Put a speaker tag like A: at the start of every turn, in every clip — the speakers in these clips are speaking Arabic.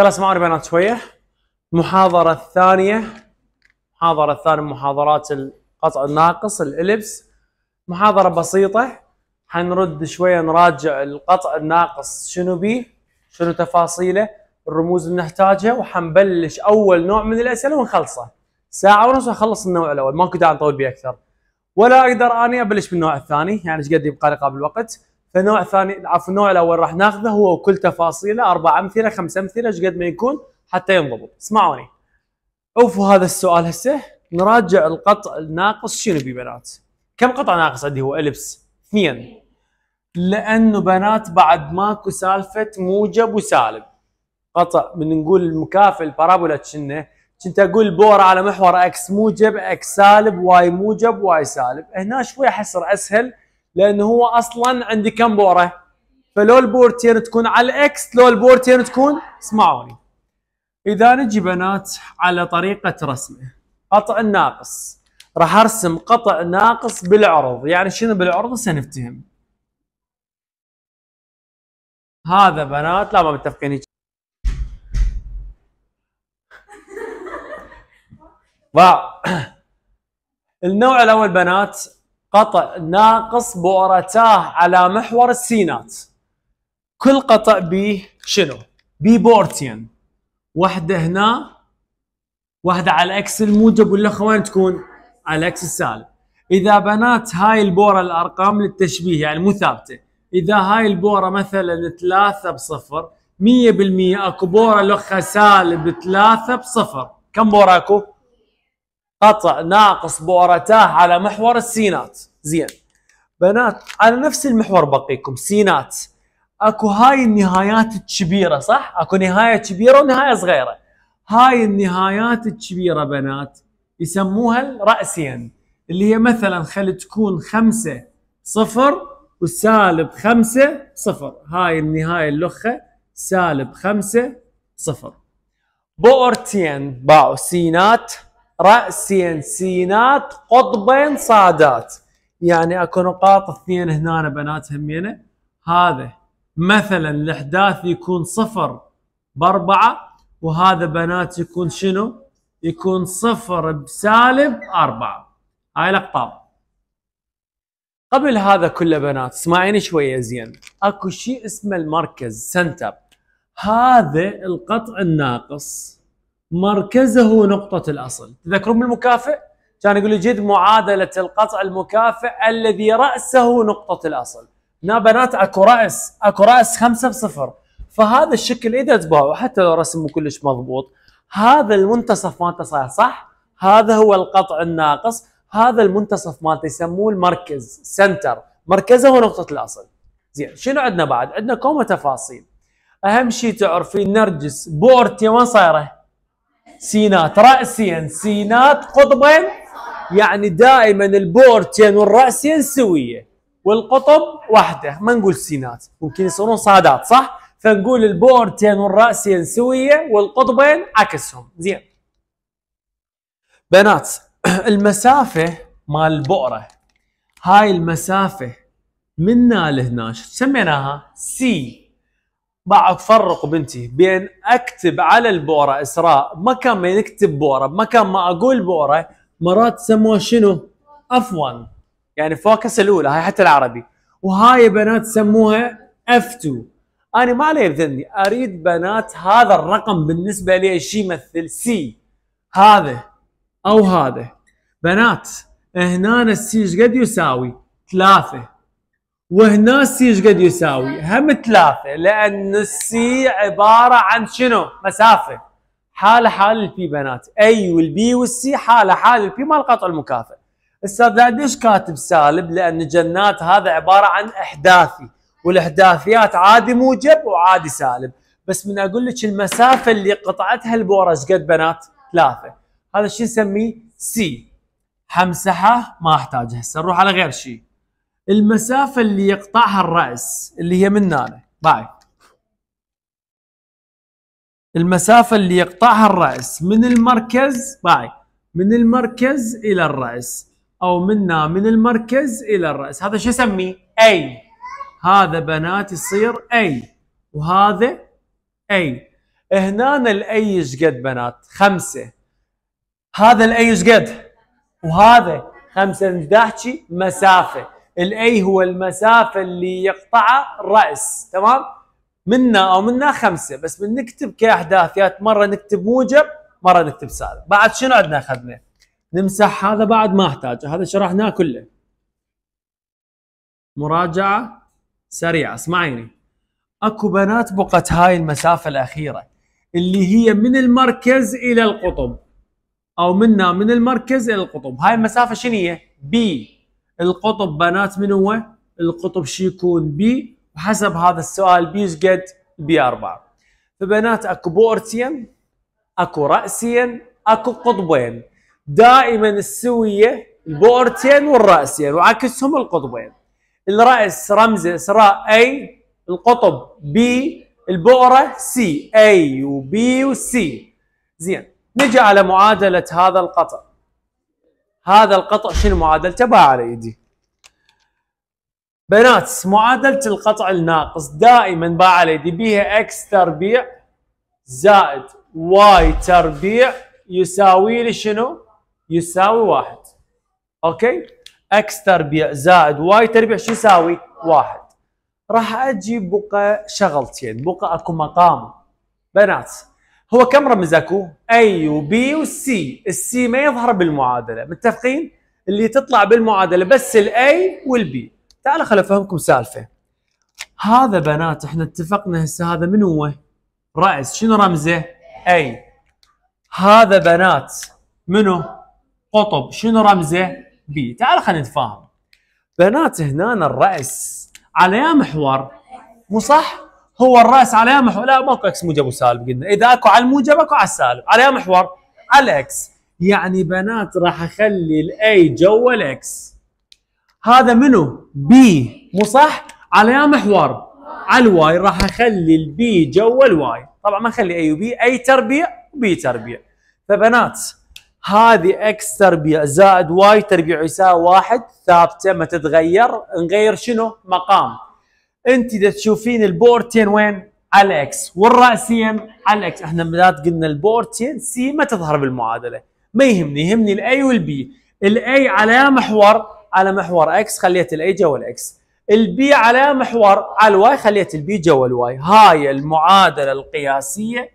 A: يلا اسمعوا بنات شويه المحاضره الثانيه المحاضره الثانيه من محاضرات القطع الناقص الالبس محاضره بسيطه حنرد شويه نراجع القطع الناقص شنو بيه شنو تفاصيله الرموز اللي نحتاجها وحنبلش اول نوع من الاسئله ونخلصه ساعه ونص ونخلص النوع الاول ماكو داعي نطول بيه اكثر ولا اقدر اني ابلش بالنوع الثاني يعني ايش قد يبقى لي قبل الوقت فنوع ثاني عفوا النوع الاول راح ناخذه هو وكل تفاصيله اربع امثله خمس امثله ايش قد ما يكون حتى ينضبط اسمعوني اوفوا هذا السؤال هسه نراجع القطع الناقص شنو بي بنات كم قطع ناقص عندي هو الفس اثنين لانه بنات بعد ماكو سالفه موجب وسالب قطع من نقول المكافئ البارابولا كنا كنت اقول بورة على محور اكس موجب اكس سالب واي موجب واي سالب هنا شوي احس اسهل لانه هو اصلا عندي كم بوره فلو البورتين تكون على الاكس لو البورتين تكون اسمعوني اذا نجي بنات على طريقه رسمه قطع ناقص راح ارسم قطع ناقص بالعرض يعني شنو بالعرض سنفتهم هذا بنات لا ما متفقين النوع الاول بنات قطع ناقص بؤرتاه على محور السينات كل قطع به شنو؟ ببورتين واحدة هنا واحدة على الاكس الموجب والاخوان تكون على الاكس السالب اذا بنات هاي البورة الارقام للتشبيه يعني مو ثابتة اذا هاي البورة مثلا ثلاثة بصفر 100% اكو بوره لخها سالب 3 بصفر كم بوره اكو؟ قطع ناقص بورتاه على محور السينات زين بنات على نفس المحور بقيكم سينات اكو هاي النهايات الكبيره صح اكو نهايه كبيره ونهايه صغيره هاي النهايات الكبيره بنات يسموها الراسين اللي هي مثلا خل تكون خمسة صفر وسالب خمسة صفر هاي النهاية اللخة سالب خمسة صفر بؤرتين باعوا سينات رأسين سينات قطبين صادات يعني اكو نقاط اثنين هنا بنات همينه يعني هذا مثلا الاحداث يكون صفر باربعه وهذا بنات يكون شنو؟ يكون صفر بسالب اربعه هاي الاقطاب قبل هذا كله بنات اسمعيني شويه زين اكو شيء اسمه المركز سنتر هذا القطع الناقص مركزه نقطه الاصل تذكرون بالمكافئ؟ كان يقول جد معادله القطع المكافئ الذي راسه نقطه الاصل هنا بنات اكو راس اكو راس خمسه بصفر فهذا الشكل اذا تباوع حتى لو رسمه كلش مضبوط هذا المنتصف مالته صاير صح هذا هو القطع الناقص هذا المنتصف مالته يسموه المركز سنتر مركزه هو نقطه الاصل زين شنو عندنا بعد عندنا كومه تفاصيل اهم شيء تعرفين نرجس بورتي وين صايره سينات راسيا سينات قطبين يعني دائما البورتين والراسين سويه والقطب واحده ما نقول سينات ممكن يصيرون صادات صح فنقول البورتين والراسين سويه والقطبين عكسهم زين بنات المسافه مال البؤره هاي المسافه من هنا لهنا سميناها سي بعد فرق بنتي بين اكتب على البؤره اسراء مكان ما نكتب بؤره مكان ما اقول بؤره مرات سموها شنو؟ اف 1 يعني فوكس الاولى هاي حتى العربي وهاي بنات سموها اف 2 انا ما علي ذني اريد بنات هذا الرقم بالنسبه لي شيء يمثل سي هذا او هذا بنات هنا السي ايش قد يساوي؟ ثلاثه وهنا السي ايش قد يساوي؟ هم ثلاثه لان السي عباره عن شنو؟ مسافه حاله حال البي بنات اي والبي والسي حاله حال البي مال قطع المكافئ استاذ ليش كاتب سالب لان جنات هذا عباره عن احداثي والاحداثيات عادي موجب وعادي سالب بس من اقول لك المسافه اللي قطعتها البوره قد بنات ثلاثه هذا الشيء نسميه سي حمسحه ما احتاجها هسه نروح على غير شيء المسافه اللي يقطعها الراس اللي هي من هنا باي المسافه اللي يقطعها الراس من المركز باي من المركز الى الراس او منا من المركز الى الراس هذا شو اسميه اي هذا بنات يصير اي وهذا اي هنا الاي ايش قد بنات خمسه هذا الاي ايش قد وهذا خمسه نحكي مسافه الاي هو المسافه اللي يقطعها الراس تمام منا او منا خمسه بس بنكتب كاحداثيات مره نكتب موجب مره نكتب سالب بعد شنو عندنا اخذنا نمسح هذا بعد ما احتاجه هذا شرحناه كله مراجعه سريعه اسمعيني اكو بنات بقت هاي المسافه الاخيره اللي هي من المركز الى القطب او منا من المركز الى القطب هاي المسافه شنو هي بي القطب بنات من هو القطب شو يكون بي حسب هذا السؤال بيوجد بي أربعة فبنات أكو بورتين أكو رأسيا أكو قطبين دائما السوية البورتين والرأسين وعكسهم القطبين الرأس رمز إسراء أي القطب بي البؤرة سي أي وبي وسي زين نجي على معادلة هذا القطع هذا القطع شنو معادلته باع على ايدي بنات معادلة القطع الناقص دائما باع بعليدي بيها اكس تربيع زائد واي تربيع يساوي لي شنو؟ يساوي واحد. اوكي؟ اكس تربيع زائد واي تربيع شو يساوي؟ واحد. راح اجيب بقى شغلتين، بقى اكو مقام. بنات هو كم رمز اكو؟ اي وبي وسي، السي ما يظهر بالمعادلة، متفقين؟ اللي تطلع بالمعادلة بس الاي والبي. تعال خل افهمكم سالفه هذا بنات احنا اتفقنا هسه هذا من هو؟ راس شنو رمزه؟ اي هذا بنات منو؟ قطب شنو رمزه؟ بي تعال خلينا نتفاهم بنات هنا الراس على محور مو صح؟ هو الراس على محور لا ماكو اكس موجب وسالب قلنا اذا اكو على الموجب اكو على السالب على محور على الاكس يعني بنات راح اخلي الاي جوا الاكس هذا منو بي مو صح على محور على الواي راح اخلي البي جوا الواي طبعا ما اخلي اي وبي اي تربيع وبي تربيع فبنات هذه اكس تربيع زائد واي تربيع يساوي واحد ثابته ما تتغير نغير شنو مقام انت اذا تشوفين البورتين وين على الاكس والراسين على الاكس احنا بدات قلنا البورتين سي ما تظهر بالمعادله ما يهمني يهمني الاي والبي الاي على محور على محور اكس خليت الاي جوا الاكس البي على محور على الواي خليت البي جوا الواي هاي المعادله القياسيه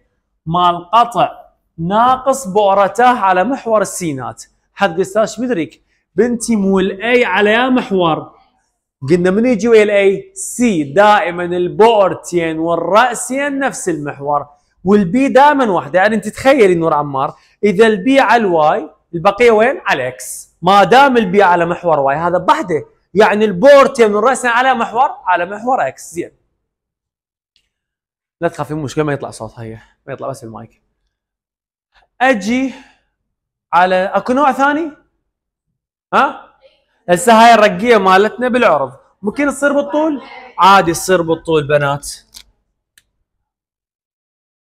A: مال قطع ناقص بؤرتاه على محور السينات حد قساش مدرك بنتي مو الاي على محور قلنا من يجي ويا الاي سي دائما البؤرتين والراسين نفس المحور والبي دائما واحده يعني انت تخيلي نور عمار اذا البي على الواي البقيه وين؟ على الاكس ما دام البي على محور واي هذا بحده يعني البورت من راسنا على محور على محور اكس زين لا تخاف مشكله ما يطلع صوت هي ما يطلع بس المايك اجي على اكو نوع ثاني ها هسه هاي الرقيه مالتنا بالعرض ممكن تصير بالطول عادي تصير بالطول بنات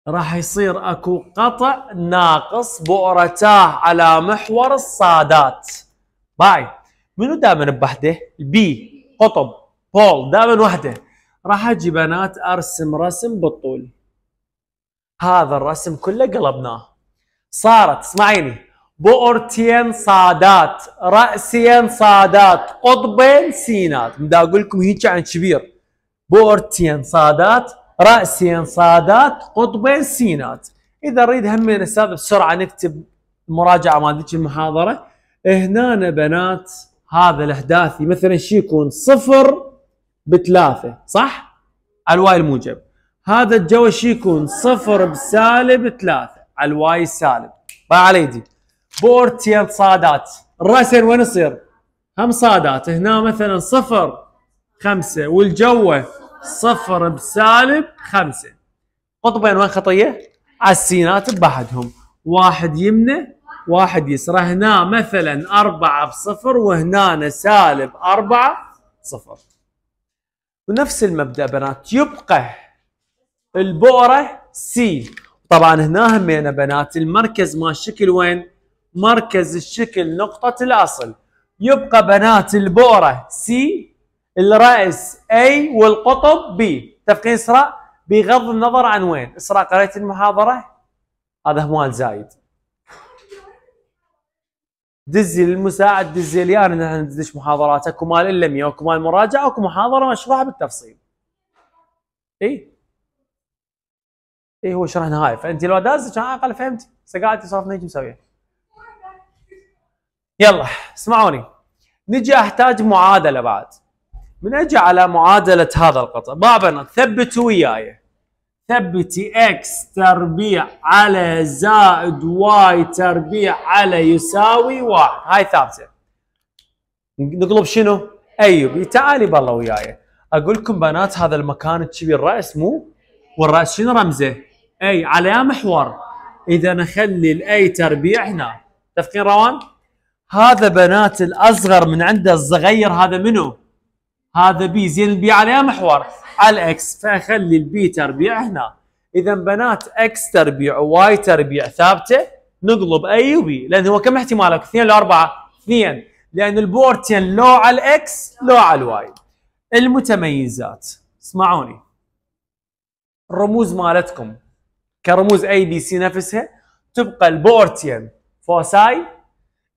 A: راح يصير اكو قطع ناقص بؤرتاه على محور الصادات باي منو دائما بوحده؟ بي قطب بول دائما وحده راح اجي بنات ارسم رسم بالطول هذا الرسم كله قلبناه صارت اسمعيني بؤرتين صادات راسين صادات قطبين سينات بدي اقول لكم هيك عن كبير بؤرتين صادات رأسين صادات قطبين سينات إذا أريد هم أستاذ بسرعة نكتب مراجعة مال ذيك المحاضرة هنا بنات هذا الأحداثي مثلا شي يكون صفر بثلاثة صح؟ على الواي الموجب هذا الجو شي يكون صفر بسالب ثلاثة على الواي السالب ما علي يدي بورتين صادات الرأسين وين يصير؟ هم صادات هنا مثلا صفر خمسة والجوه صفر بسالب خمسة قطبين وين خطية؟ على السينات بحدهم واحد يمنى واحد يسرى هنا مثلا أربعة بصفر وهنا سالب أربعة صفر ونفس المبدأ بنات يبقى البؤرة سي طبعا هنا همينا بنات المركز ما الشكل وين؟ مركز الشكل نقطة الأصل يبقى بنات البؤرة سي الرأس A والقطب B متفقين إسراء بغض النظر عن وين إسراء قريت المحاضرة هذا همال زايد دزي للمساعد دزي لي انا ندش محاضراتك ومال الا اكو مال مراجعه اكو محاضره بالتفصيل. اي اي هو شرح نهاية فانت لو دازت على الاقل فهمت بس قاعد تصرفنا هيك مسويه. يلا اسمعوني نجي احتاج معادله بعد. من اجي على معادله هذا القطع بابا ثبت وياي ثبتي اكس تربيع على زائد واي تربيع على يساوي واحد هاي ثابته نقلب شنو؟ ايوب تعالي بالله وياي اقول لكم بنات هذا المكان الكبير الراس مو والراس شنو رمزه؟ اي على يا محور اذا نخلي الاي تربيع هنا تفكين روان؟ هذا بنات الاصغر من عنده الصغير هذا منو؟ هذا بي زين البي عليها محور على الاكس فاخلي البي تربيع هنا اذا بنات اكس تربيع وواي تربيع ثابته نقلب اي وبي لان هو كم احتمالك 2 لو 4 2 لان البورتين لو على الاكس لو على الواي المتميزات اسمعوني الرموز مالتكم كرموز اي بي سي نفسها تبقى البورتين فوساي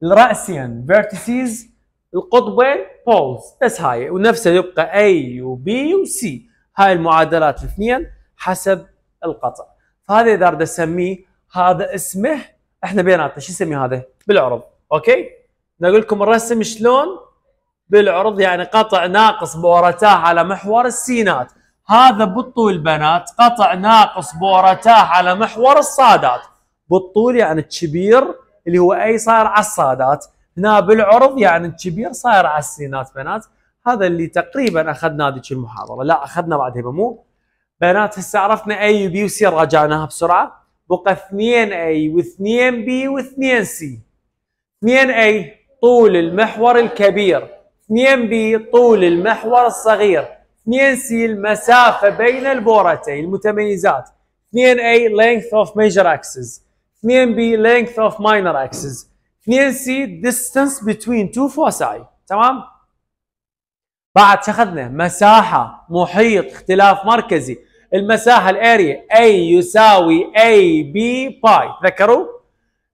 A: الراسين فيرتسيز القطبين بولز بس هاي ونفسه يبقى A وبي وسي هاي المعادلات الاثنين حسب القطع فهذا اذا اريد اسميه هذا اسمه احنا بيناتنا شو نسمي هذا؟ بالعرض اوكي؟ نقول لكم الرسم شلون؟ بالعرض يعني قطع ناقص بورتاه على محور السينات هذا بالطول بنات قطع ناقص بورتاه على محور الصادات بالطول يعني الكبير اللي هو اي صاير على الصادات هنا بالعرض يعني الكبير صاير على السينات بنات هذا اللي تقريبا اخذنا ذيك المحاضره لا اخذنا بعدها مو بنات هسه عرفنا اي وبي وسي راجعناها بسرعه بقى 2 اي و2 بي و2 سي 2 اي طول المحور الكبير 2 بي طول المحور الصغير 2 سي المسافه بين البورتين المتميزات 2 اي لينث اوف ميجر اكسس 2 بي لينث اوف ماينر اكسس 2 سي ديستنس بتوين تو فوساي تمام بعد اخذنا مساحة محيط اختلاف مركزي المساحة الاريا اي يساوي اي بي باي تذكروا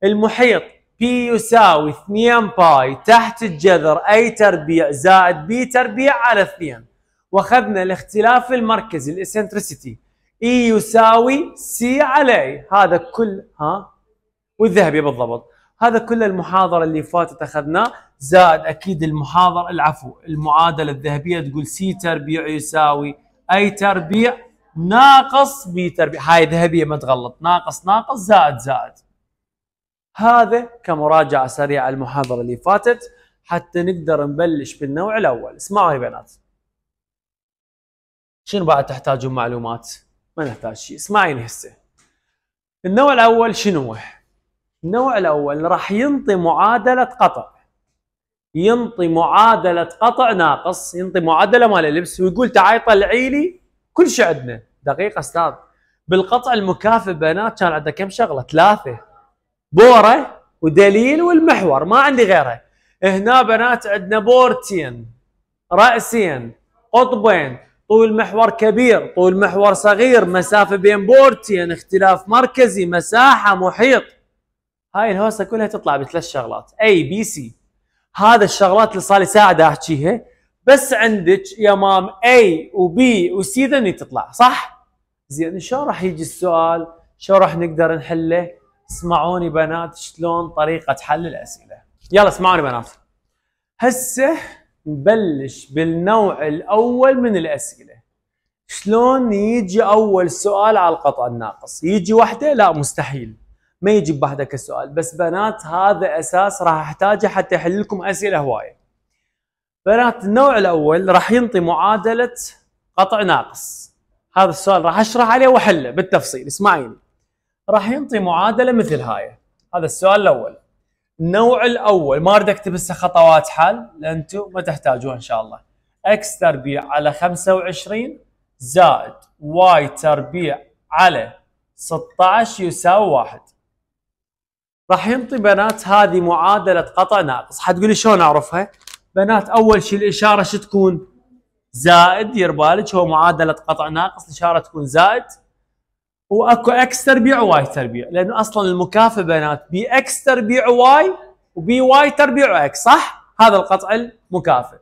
A: المحيط P يساوي 2 باي تحت الجذر A تربيع زائد B تربيع على 2 واخذنا الاختلاف المركزي الاسنتريسيتي E يساوي C على A هذا كل ها والذهبي بالضبط هذا كل المحاضرة اللي فاتت أخذناه زائد أكيد المحاضرة العفو المعادلة الذهبية تقول سي تربيع يساوي أي تربيع ناقص بي تربيع هاي ذهبية ما تغلط ناقص ناقص زائد زائد هذا كمراجعة سريعة المحاضرة اللي فاتت حتى نقدر نبلش بالنوع الأول اسمعوا يا بنات شنو بعد تحتاجون معلومات؟ ما نحتاج شيء اسمعيني هسه النوع الأول شنو هو؟ النوع الأول راح ينطي معادلة قطع ينطي معادلة قطع ناقص ينطي معادلة مال اللبس ويقول تعالي طلعي لي كل شيء عندنا دقيقة أستاذ بالقطع المكافئ بنات كان عندنا كم شغلة ثلاثة بورة ودليل والمحور ما عندي غيره هنا بنات عندنا بورتين رأسين قطبين طول محور كبير طول محور صغير مسافة بين بورتين اختلاف مركزي مساحة محيط هاي الهوسه كلها تطلع بثلاث شغلات اي بي سي هذا الشغلات اللي صار لي ساعه دا احكيها بس عندك يا مام اي وبي وسي ذني تطلع صح؟ زين شلون راح يجي السؤال؟ شلون راح نقدر نحله؟ اسمعوني بنات شلون طريقه حل الاسئله. يلا اسمعوني بنات. هسه نبلش بالنوع الاول من الاسئله. شلون يجي اول سؤال على القطع الناقص؟ يجي وحده؟ لا مستحيل. ما يجيب بهذاك السؤال بس بنات هذا اساس راح احتاجه حتى احل لكم اسئله هوايه بنات النوع الاول راح ينطي معادله قطع ناقص هذا السؤال راح اشرح عليه واحله بالتفصيل اسمعيني راح ينطي معادله مثل هاي هذا السؤال الاول النوع الاول ما اريد اكتب هسه خطوات حل لان انتم ما تحتاجوها ان شاء الله اكس تربيع على 25 زائد واي تربيع على 16 يساوي واحد راح ينطي بنات هذه معادله قطع ناقص حتقولي شلون اعرفها بنات اول شيء الاشاره شو تكون زائد دير بالك هو معادله قطع ناقص الاشاره تكون زائد واكو اكس تربيع وواي تربيع لانه اصلا المكافئ بنات بي اكس تربيع واي وبي واي تربيع اكس صح هذا القطع المكافئ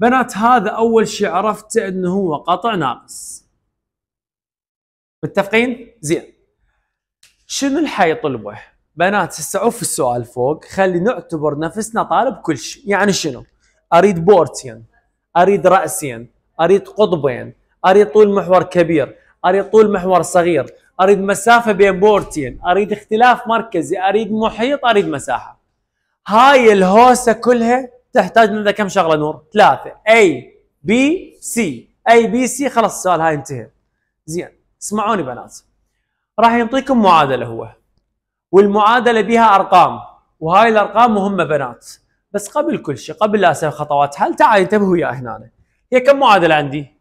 A: بنات هذا اول شيء عرفت انه هو قطع ناقص متفقين زين شنو طلبه بنات هسه عف السؤال فوق خلي نعتبر نفسنا طالب كل شيء يعني شنو اريد بورتين اريد راسين اريد قطبين اريد طول محور كبير اريد طول محور صغير اريد مسافه بين بورتين اريد اختلاف مركزي اريد محيط اريد مساحه هاي الهوسه كلها تحتاج لنا كم شغله نور ثلاثه اي بي سي اي بي سي خلاص السؤال هاي انتهى زين اسمعوني بنات راح يعطيكم معادله هو والمعادله بها ارقام وهاي الارقام مهمه بنات بس قبل كل شيء قبل لا اسوي خطوات حل تعال انتبهوا وياي هنا هي كم معادله عندي؟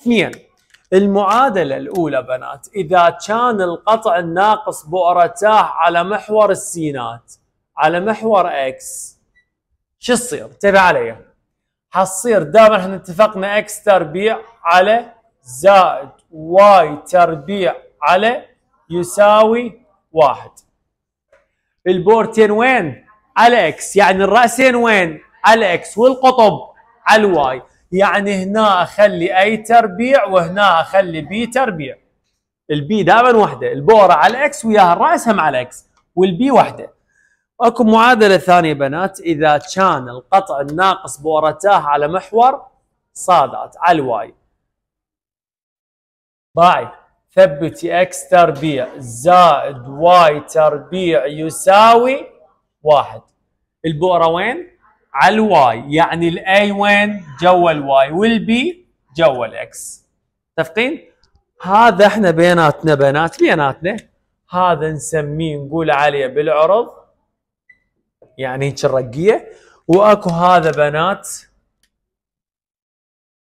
A: اثنين المعادله الاولى بنات اذا كان القطع الناقص بؤرتاه على محور السينات على محور اكس شو تصير؟ انتبه علي حتصير دائما احنا اتفقنا اكس تربيع على زائد واي تربيع على يساوي واحد البورتين وين؟ على اكس يعني الرأسين وين؟ على اكس والقطب على الواي يعني هنا اخلي اي تربيع وهنا اخلي بي تربيع البي دائما وحده البوره على الاكس وياها الراس هم على الاكس والبي وحده اكو معادله ثانيه بنات اذا كان القطع الناقص بورتاه على محور صادات على الواي باي ثبتي اكس تربيع زائد واي تربيع يساوي واحد البؤرة وين؟ على الواي يعني الاي وين؟ جوا الواي والبي جوا الاكس متفقين؟ هذا احنا بيناتنا بنات بيناتنا هذا نسميه نقول عليه بالعرض يعني هيك الرقيه واكو هذا بنات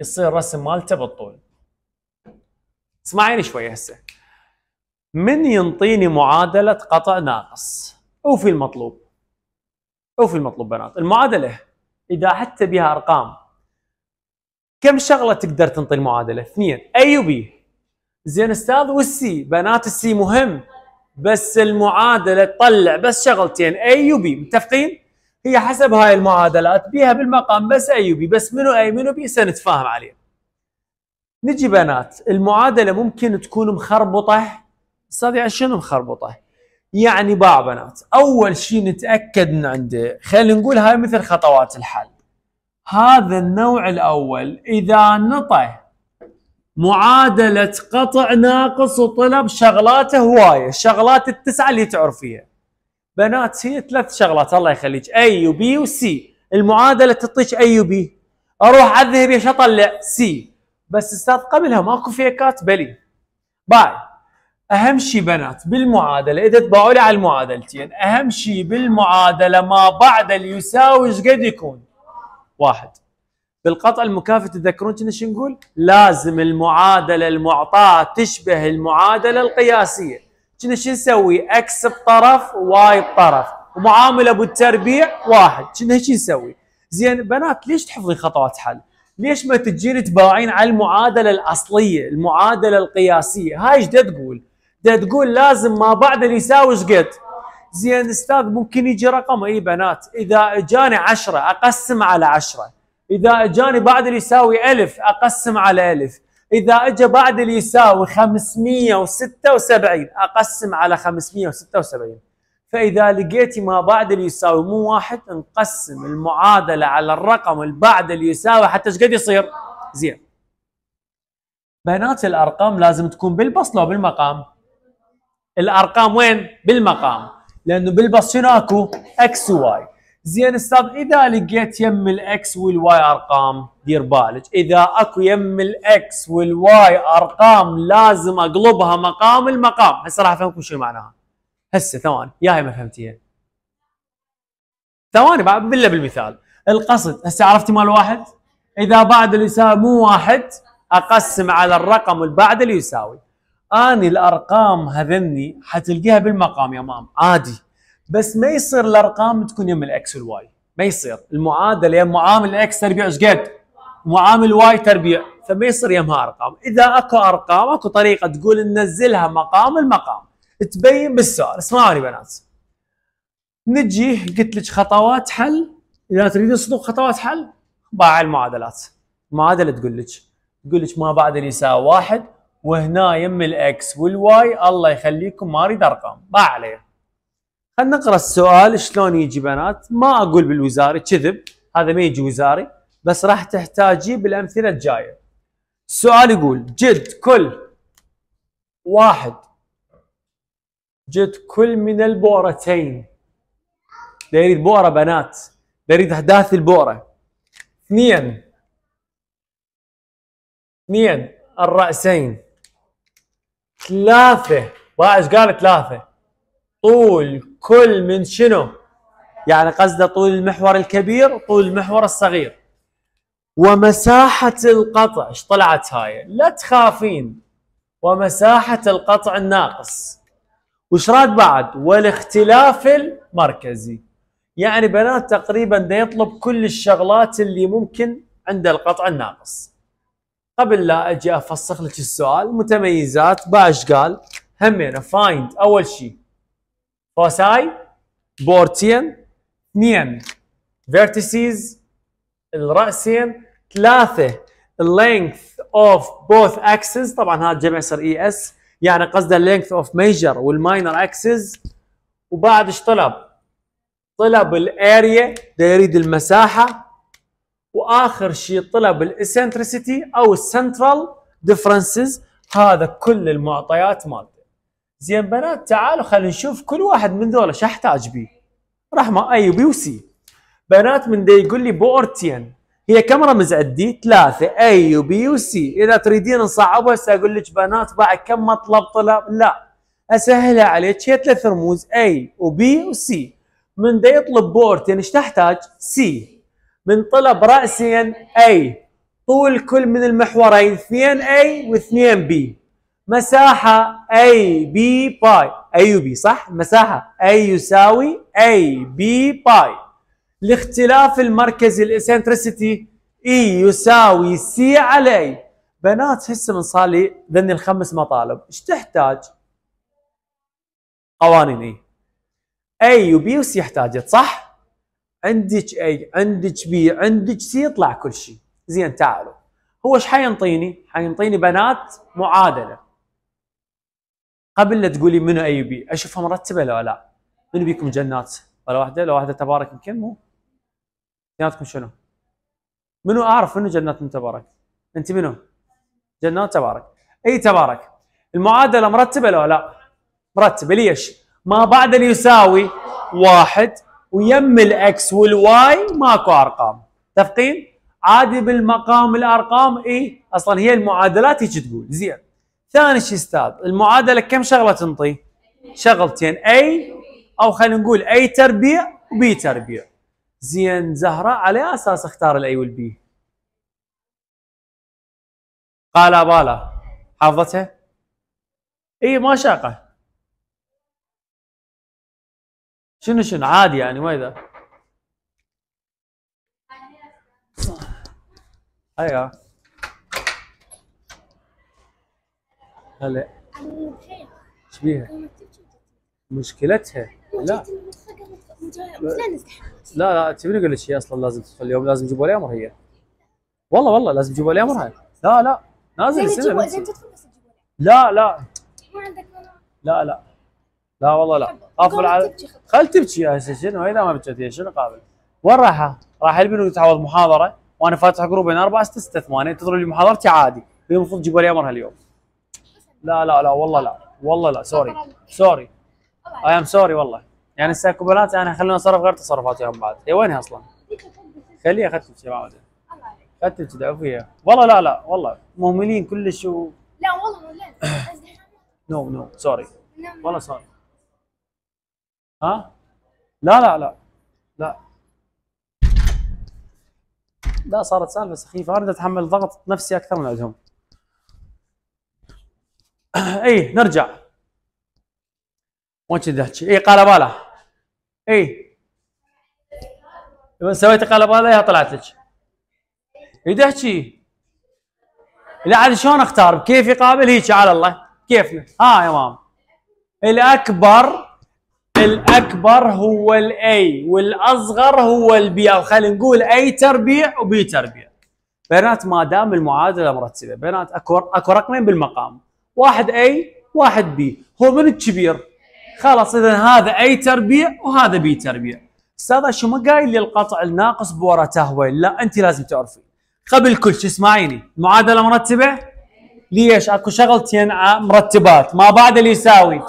A: يصير رسم مالته بالطول اسمعيني شوي هسه من ينطيني معادلة قطع ناقص اوفي المطلوب اوفي المطلوب بنات المعادلة إذا حتى بها أرقام كم شغلة تقدر تنطي المعادلة اثنين أي وبي زين أستاذ والسي بنات السي مهم بس المعادلة تطلع بس شغلتين أي وبي متفقين هي حسب هاي المعادلات بيها بالمقام بس أي وبي بس منو أي منو بي سنتفاهم عليه نجي بنات المعادله ممكن تكون مخربطه استاذ يعني شنو مخربطه؟ يعني باع بنات اول شيء نتاكد من عنده خلينا نقول هاي مثل خطوات الحل هذا النوع الاول اذا نطى معادله قطع ناقص وطلب شغلاته هوايه شغلات التسعه اللي تعرفيها بنات هي ثلاث شغلات الله يخليك اي وبي وسي المعادله تعطيك اي وبي اروح على الذهبيه شو اطلع سي بس استاذ قبلها ماكو فيكات بلي باي اهم شيء بنات بالمعادله اذا تباعوا لي على المعادلتين اهم شيء بالمعادله ما بعد اليساوي ايش قد يكون؟ واحد بالقطع المكافئ تذكرون كنا شو نقول؟ لازم المعادله المعطاه تشبه المعادله القياسيه كنا شو نسوي؟ اكس بطرف واي بطرف ومعامله بالتربيع واحد كنا شو نسوي زين بنات ليش تحفظين خطوات حل؟ ليش ما تجين تباعين على المعادله الاصليه المعادله القياسيه هاي ايش تقول ده تقول لازم ما بعد اللي يساوي قد زين استاذ ممكن يجي رقم اي بنات اذا اجاني 10 اقسم على 10 اذا اجاني بعد اللي يساوي ألف اقسم على ألف اذا اجى بعد اللي يساوي 576 اقسم على 576 فإذا لقيتي ما بعد اللي يساوي مو واحد نقسم المعادلة على الرقم اللي بعد اللي يساوي حتى ايش قد يصير؟ زين بنات الأرقام لازم تكون بالبصلة بالمقام الأرقام وين؟ بالمقام لأنه بالبص شنو اكو؟ اكس وواي زين استاذ اذا لقيت يم الاكس والواي ارقام دير بالك اذا اكو يم الاكس والواي ارقام لازم اقلبها مقام المقام هسه راح افهمكم شنو معناها هسه ثواني ياهي ما فهمتيها ثواني بالله بالمثال القصد هسه عرفتي مال واحد اذا بعد اللي يساوي مو واحد اقسم على الرقم اللي بعد اللي يساوي اني الارقام هذني حتلقيها بالمقام يا مام عادي بس ما يصير الارقام تكون يم الاكس والواي ما يصير المعادله يم معامل الاكس تربيع ايش قد؟ معامل واي تربيع فما يصير يمها ارقام اذا اكو ارقام اكو طريقه تقول ننزلها مقام المقام تبين بالسؤال اسمعوني بنات نجي قلت لك خطوات حل اذا تريدين صندوق خطوات حل باع المعادلات معادله تقول لك تقول لك ما بعد يساوي واحد وهنا يم الاكس والواي الله يخليكم ما اريد ارقام باع عليه خلينا نقرا السؤال شلون يجي بنات ما اقول بالوزاري كذب هذا ما يجي وزاري بس راح تحتاجيه بالامثله الجايه السؤال يقول جد كل واحد جت كل من البورتين دا يريد بؤره بنات دا يريد احداث البؤره اثنين اثنين الرأسين ثلاثة واعش قال ثلاثة طول كل من شنو يعني قصده طول المحور الكبير طول المحور الصغير ومساحة القطع ايش طلعت هاي لا تخافين ومساحة القطع الناقص وش راد بعد والاختلاف المركزي يعني بنات تقريبا ده يطلب كل الشغلات اللي ممكن عند القطع الناقص قبل لا اجي افسخ لك السؤال متميزات باش قال همينا فايند اول شيء فوساي بورتين اثنين فيرتسيز الراسين ثلاثه length of both axes طبعا هذا جمع يصير اي e اس يعني قصده length اوف ميجر والماينر اكسس وبعد ايش طلب؟ طلب الاريا ده يريد المساحه واخر شيء طلب الاسنتريسيتي او السنترال ديفرنسز هذا كل المعطيات مالته زين بنات تعالوا خلينا نشوف كل واحد من ذولا شو احتاج بيه رحمه اي بي وسي بنات من ده يقول لي بورتين هي كاميرا مزعه دي ثلاثه اي وبي وسي اذا تريدين نصعبها هسه اقول لك بنات بعد كم مطلب طلب لا اسهلها عليك هي ثلاث رموز اي وبي وسي من دا يطلب بورتين يعني ايش تحتاج؟ سي من طلب راسين اي طول كل من المحورين 2 اي و2 بي مساحة اي بي باي اي وبي صح؟ مساحة اي يساوي اي بي باي لاختلاف المركزي الاسنتريسيتي اي يساوي سي على اي بنات هسه من صار لي ذني الخمس مطالب ايش تحتاج؟ قوانين اي اي وبي وسي احتاجت صح؟ عندك اي عندك بي عندك سي يطلع كل شيء زين تعالوا هو ايش حينطيني؟ حينطيني بنات معادله قبل لا تقولي منو اي بي اشوفها مرتبه لو لا؟ من بيكم جنات؟ ولا واحده؟ لو واحده تبارك يمكن مو؟ جناتكم شنو؟ منو اعرف منو جنات من تبارك؟ انت منو؟ جنات تبارك اي تبارك المعادله مرتبه لو لا؟ مرتبه ليش؟ ما بعد يساوي واحد ويم الاكس والواي ماكو ارقام متفقين؟ عادي بالمقام الارقام اي اصلا هي المعادلات هيك تقول زين ثاني شيء استاذ المعادله كم شغله تنطي؟ شغلتين اي او خلينا نقول اي تربيع وبي تربيع زين زهراء على اساس اختار الاي والبي قال بالا حافظتها اي ما شاقه شنو شنو عادي يعني ما اذا ايوه هلا شبيها مشكلتها لا لا لا تبيني اقول لك شيء اصلا لازم تدخل اليوم لازم تجيب لي امر هي والله والله لازم تجيب لي امرها لا لا نازل سنة لا لا ما عندك لا لا لا والله لا اقفل على خل تبكي يا شنو اذا ما بكيت شنو قابل وين رايحه؟ راح البنوك تعوض محاضره وانا فاتح بين اربعه ست ست ثمانية تضرب لي محاضرتي عادي هي المفروض تجيبوا لي امرها اليوم لا لا لا والله لا والله لا سوري سوري اي ام سوري والله يعني الساكوبولات يعني خلونا نصرف غير تصرفات يوم بعد هي إيه، وينها اصلا؟ خليها اخذت الشباب اخذت كذا وفيها والله لا لا والله مهملين كلش و لا والله مهملين نو نو سوري نعم. والله سوري ها؟ لا لا لا لا لا صارت سالفه سخيفه انا اتحمل ضغط نفسي اكثر من عندهم اي نرجع وين كنت احكي اي قال باله اي لو سويت قلب عليها طلعت لك احكي لا عاد شلون اختار كيف يقابل هيك على الله كيفنا ها يا ماما الاكبر الاكبر هو الاي والاصغر هو البي او خلينا نقول اي تربيع وبي تربيع بينات ما دام المعادله مرتبه بينات اكو اكو رقمين بالمقام واحد اي واحد بي هو من الكبير خلاص اذا هذا اي تربيع وهذا بي تربيع استاذ شو ما قايل لي القطع الناقص بورا تهويل لا انت لازم تعرفي قبل كل شيء اسمعيني معادله مرتبه ليش اكو شغلتين آه، مرتبات ما بعد اللي يساوي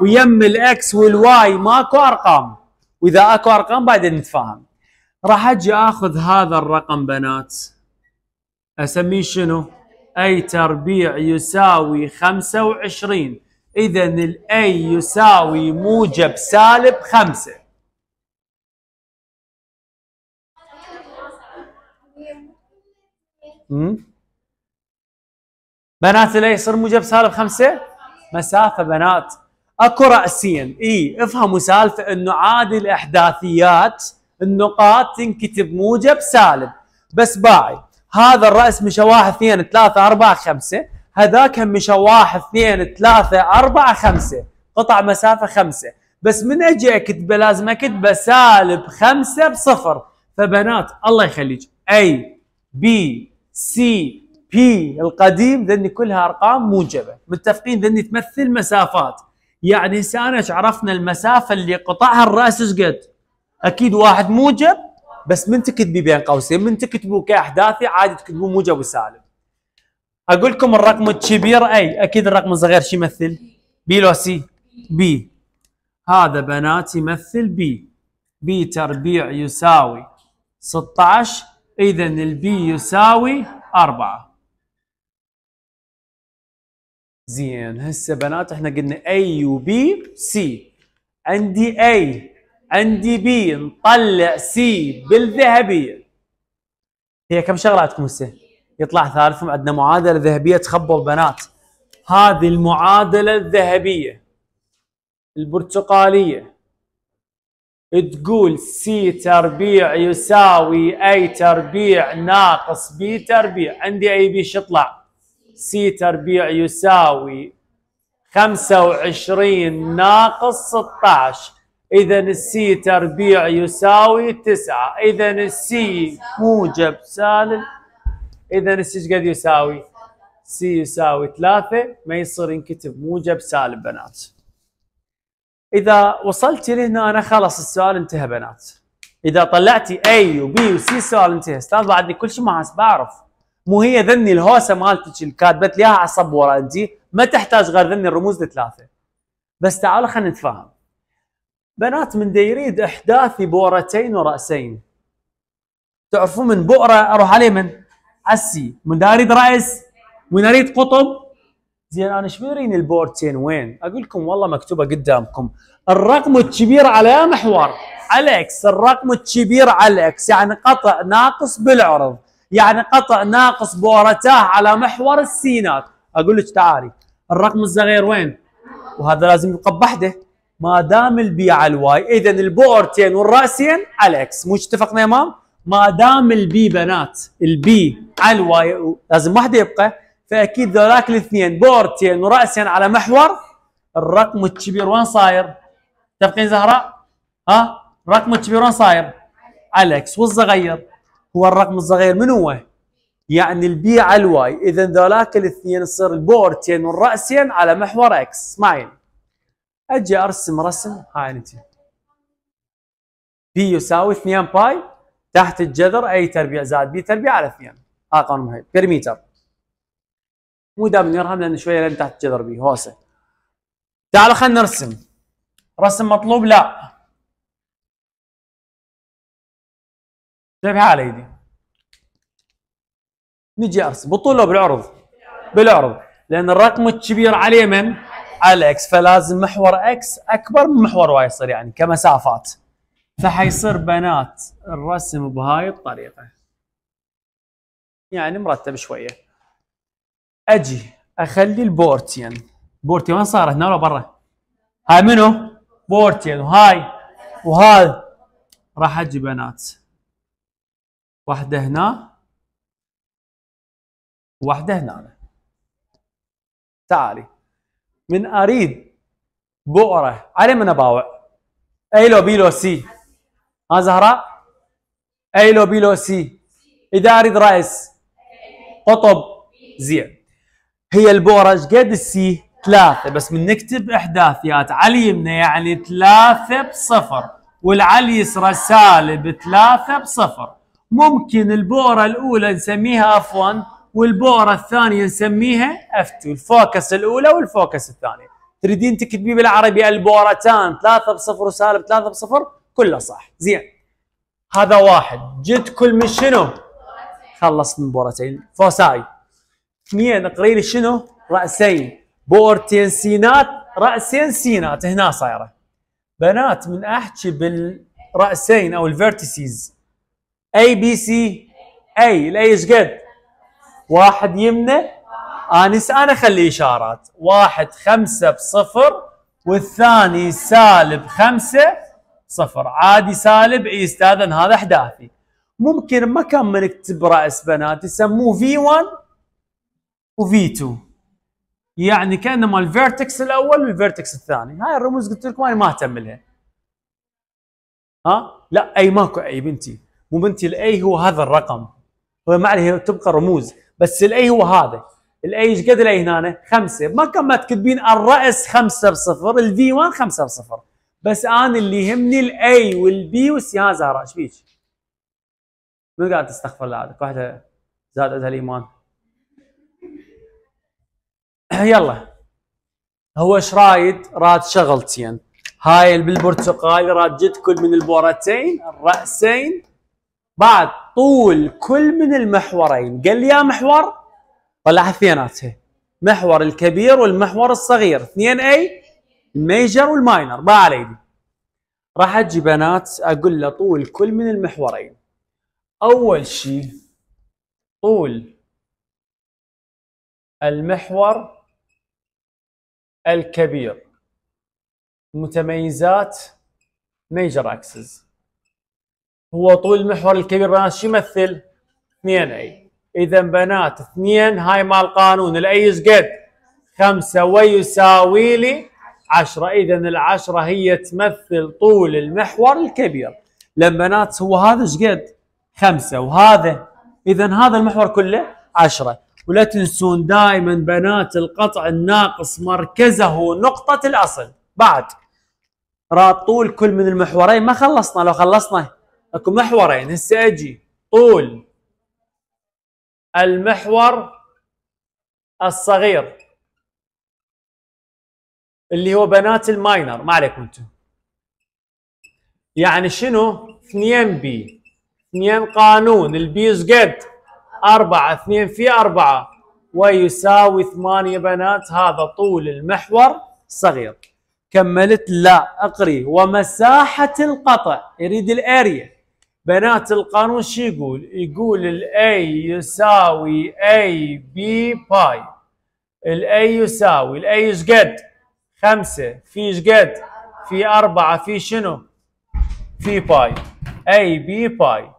A: ويم الاكس والواي ماكو ارقام واذا اكو ارقام بعدين نتفاهم راح اجي اخذ هذا الرقم بنات اسميه شنو اي تربيع يساوي 25 إذا الأي يساوي موجب سالب خمسة بنات الأي يصير موجب سالب خمسة مسافة بنات اكو رأسياً اي افهموا سالفة انه عادي الاحداثيات النقاط تنكتب موجب سالب بس باعي هذا الرأس مشى اثنين ثلاثة أربعة خمسة هذاك مشى واحد اثنين ثلاثة أربعة خمسة قطع مسافة خمسة بس من أجي أكتبه لازم أكتبه سالب خمسة بصفر فبنات الله يخليك أي بي سي بي القديم ذني كلها أرقام موجبة متفقين ذني تمثل مسافات يعني سانش عرفنا المسافة اللي قطعها الرأس قد؟ أكيد واحد موجب بس من تكتبي بين قوسين من تكتبوا كأحداثي عادي تكتبوا موجب وسالب اقول لكم الرقم الكبير اي اكيد الرقم الصغير شو يمثل بي لو سي بي هذا بنات يمثل بي بي تربيع يساوي 16 اذا البي يساوي 4 زين هسه بنات احنا قلنا A وبي C عندي A عندي B نطلع C بالذهبية هي كم شغلة عندكم هسه؟ يطلع ثالثهم عندنا معادله ذهبيه تخبل بنات هذه المعادله الذهبيه البرتقاليه تقول سي تربيع يساوي اي تربيع ناقص بي تربيع عندي اي بي شطلع سي تربيع يساوي 25 ناقص 16 اذا السي تربيع يساوي 9 اذا السي موجب سالب اذا ايش قد يساوي؟ سي يساوي 3 ما يصير ينكتب موجب سالب بنات اذا وصلتي لهنا انا خلاص السؤال انتهى بنات اذا طلعتي اي وبي وسي السؤال انتهى استاذ بعدني كل شيء ما بعرف مو هي ذني الهوسه مالتك اللي كاتبت لي اياها على السبوره انت ما تحتاج غير ذني الرموز لثلاثه بس تعالوا خلينا نتفاهم بنات من دا يريد احداثي بورتين وراسين تعرفون من بؤره اروح عليه من؟ حسي من اريد راس من اريد قطب زين انا ايش بيريني البورتين وين؟ اقول لكم والله مكتوبه قدامكم الرقم الكبير على محور على اكس الرقم الكبير على اكس يعني قطع ناقص بالعرض يعني قطع ناقص بورتاه على محور السينات اقول لك تعالي الرقم الصغير وين؟ وهذا لازم يبقى بحده ما دام البي على الواي اذا البورتين والراسين على اكس مش اتفقنا يا مام؟ ما دام البي بنات البي على الواي لازم واحده يبقى فاكيد ذولاك الاثنين بورتين وراسين على محور الرقم الكبير وين صاير؟ تفقين زهراء؟ ها؟ الرقم الكبير وين صاير؟ على الاكس والصغير هو الرقم الصغير من هو؟ يعني البي على الواي اذا ذولاك الاثنين يصير البورتين والراسين على محور اكس اسمعين اجي ارسم رسم هاي انت بي يساوي 2 باي تحت الجذر اي تربيع زائد بي تربيع على اثنين ها قانون بير متر مو دام نرهم لان شويه لان تحت الجذر بي هوسه تعال خلينا نرسم رسم مطلوب لا انتبه على ايدي نجي ارسم بالطول او بالعرض بالعرض لان الرقم الكبير عليه من على اكس فلازم محور اكس اكبر من محور واي يصير يعني كمسافات فحيصير بنات الرسم بهاي الطريقه يعني مرتب شويه اجي اخلي البورتين بورتين وين صار هنا ولا برا هاي منو بورتين وهاي وهاي راح اجي بنات واحده هنا واحده هنا تعالي من اريد بؤره على من اباوع اي لو بي لو سي ها زهراء اي لو بي لو سي اذا اريد راس قطب زي هي البورج قد السي ثلاثة بس من نكتب احداثيات على يمنا يعني ثلاثة بصفر والعلى يسرى سالب ثلاثة بصفر ممكن البورة الأولى نسميها F1 والبورة الثانية نسميها F2 الفوكس الأولى والفوكس الثانية تريدين تكتبي بالعربي البورتان ثلاثة بصفر وسالب ثلاثة بصفر كله صح زين هذا واحد جد كل من شنو خلص من بورتين فوساي اثنين اقري لي شنو راسين بورتين سينات راسين سينات هنا صايره بنات من احكي بالراسين او الفيرتيسيز اي بي سي اي الاي ايش قد واحد يمنى انس انا اخلي اشارات واحد خمسه بصفر والثاني سالب خمسه صفر عادي سالب اي استاذا هذا احداثي ممكن ما كان من اكتب راس بنات يسموه في 1 وفي 2 يعني كانه الفيرتكس الاول والفيرتكس الثاني هاي الرموز قلت لكم انا ما اهتم لها ها لا اي ماكو اي بنتي مو بنتي الاي هو هذا الرقم هو ما عليه تبقى رموز بس الاي هو هذا الاي ايش قد الاي هنا؟ خمسه ما كان ما تكتبين الراس خمسه بصفر الفي 1 خمسه بصفر بس انا اللي يهمني الاي والبي والسي ها زهراء ايش بيك؟ من قاعد تستغفر عليك واحده زاد عندها الايمان يلا هو ايش رايد؟ راد شغلتين هاي بالبرتقالي راد جد كل من البورتين الراسين بعد طول كل من المحورين قال لي يا محور طلعها اثنيناتها محور الكبير والمحور الصغير 2 اي الميجر والماينر ما علينا راح اجي بنات اقول له طول كل من المحورين اول شيء طول المحور الكبير متميزات ميجر اكسس هو طول المحور الكبير بنات شو يمثل؟ 2 اي اذا بنات 2 هاي مال قانون الاي قد 5 ويساوي لي 10 اذا العشرة هي تمثل طول المحور الكبير لما ناتس هو هذا ايش قد؟ خمسة وهذا اذا هذا المحور كله عشرة ولا تنسون دائما بنات القطع الناقص مركزه نقطة الاصل بعد راد طول كل من المحورين ما خلصنا لو خلصنا اكو محورين هسه اجي طول المحور الصغير اللي هو بنات الماينر ما عليكم انتم يعني شنو 2 بي 2 قانون از قد 4 2 في 4 ويساوي 8 بنات هذا طول المحور صغير كملت لا اقري ومساحة القطع يريد الاريا بنات القانون شو يقول؟ يقول الاي يساوي اي بي باي الاي يساوي الاي از قد؟ خمسة في قد في أربعة في شنو في باي أي بي باي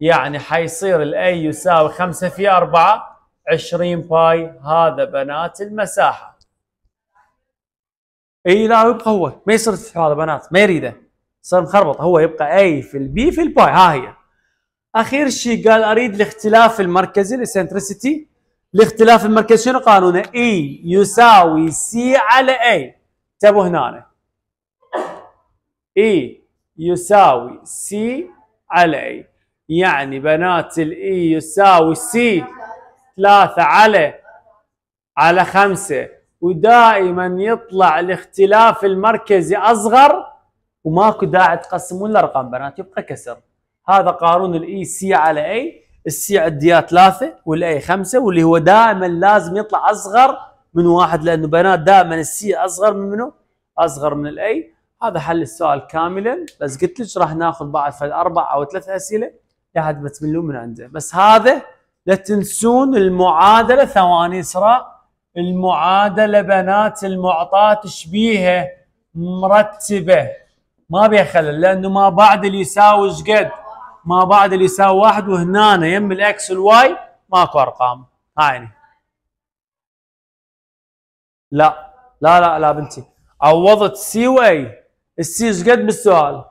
A: يعني حيصير الأي يساوي خمسة في أربعة عشرين باي هذا بنات المساحة اي لا يبقى هو ما يصير هذا بنات ما يريده صار مخربط هو يبقى اي في البي في الباي ها هي اخير شيء قال اريد الاختلاف المركزي الاسنترسيتي الاختلاف المركزي شنو قانونه؟ اي e يساوي سي على اي انتبهوا هنا اي e يساوي سي على اي يعني بنات الاي e يساوي سي ثلاثة على على خمسة ودائما يطلع الاختلاف المركزي اصغر وماكو داعي تقسمون الارقام بنات يبقى كسر هذا قانون الاي سي على اي السي عندي ثلاثه والاي خمسه واللي هو دائما لازم يطلع اصغر من واحد لانه بنات دائما السي اصغر من منه؟ اصغر من الاي هذا حل السؤال كاملا بس قلت لك راح ناخذ بعد فد اربع او ثلاث اسئله لحد ما تملون من عنده بس هذا لا تنسون المعادله ثواني اسراء المعادله بنات المعطاه تشبيهه مرتبه ما بيها خلل لانه ما بعد اللي يساوي ايش قد؟ ما بعد اللي يساوي واحد وهنا يم الاكس والواي ماكو ارقام هاي لا لا لا لا بنتي عوضت سي واي السي ايش قد بالسؤال؟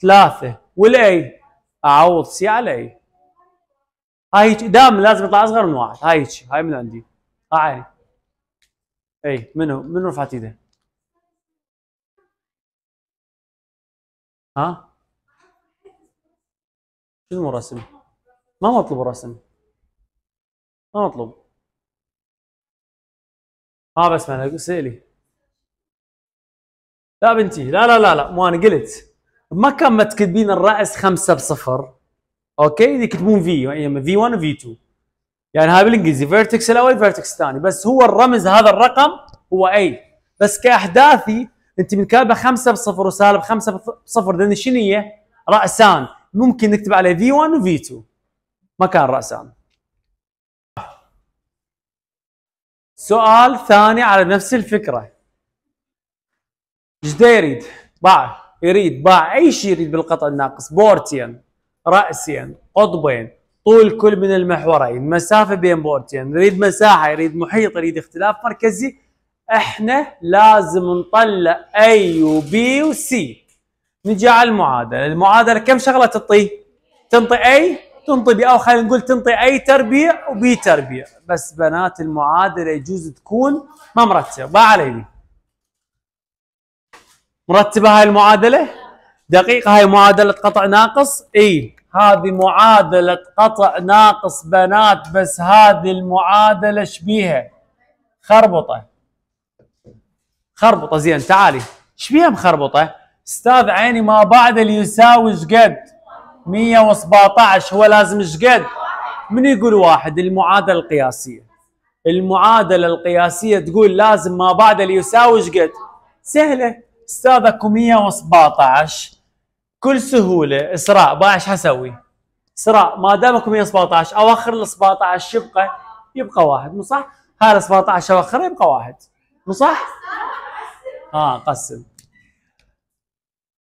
A: ثلاثة والاي اعوض سي على اي هاي هيك دام لازم يطلع اصغر من واحد هاي هيك هاي من عندي هاي اي منو منو رفعت ايده؟ ها؟ شو اسمه رسم ما مطلوب رسم ما مطلوب ما بسمع سألي لا بنتي لا لا لا لا مو انا قلت ما كان ما تكتبين الرأس خمسة بصفر اوكي يكتبون في يعني في 1 وفي 2 يعني هاي بالانجليزي فيرتكس الاول فيرتكس الثاني بس هو الرمز هذا الرقم هو اي بس كاحداثي انت من كاتبه 5 بصفر وسالب 5 بصفر لان شنو هي؟ راسان ممكن نكتب عليه في 1 وفي 2 مكان رأسان سؤال ثاني على نفس الفكرة ايش يريد؟ باع يريد باع اي شيء يريد بالقطع الناقص بورتين رأسين قطبين طول كل من المحورين مسافة بين بورتين يريد مساحة يريد محيط يريد اختلاف مركزي احنا لازم نطلع A وبي وسي نجي على المعادله، المعادله كم شغله تنطي تنطي اي تنطي بي او خلينا نقول تنطي اي تربيع وبي تربيع، بس بنات المعادله يجوز تكون ما مرتبه، ما عليني. مرتبه هاي المعادله؟ دقيقه هاي معادله قطع ناقص؟ اي هذه معادله قطع ناقص بنات بس هذه المعادله شبيهه خربطه. خربطه زين تعالي، شبيهه مخربطه؟ استاذ عيني ما بعد اللي يساوي شقد 117 هو لازم شقد من يقول واحد المعادله القياسيه المعادله القياسيه تقول لازم ما بعد اللي يساوي شقد سهله استاذ اكو 117 بكل سهوله اسراء بقى ايش حسوي؟ اسراء ما دام اكو 117 اوخر ال 17 يبقى يبقى واحد مو صح؟ هذا 17 اوخرها يبقى واحد مو صح؟ اه قسم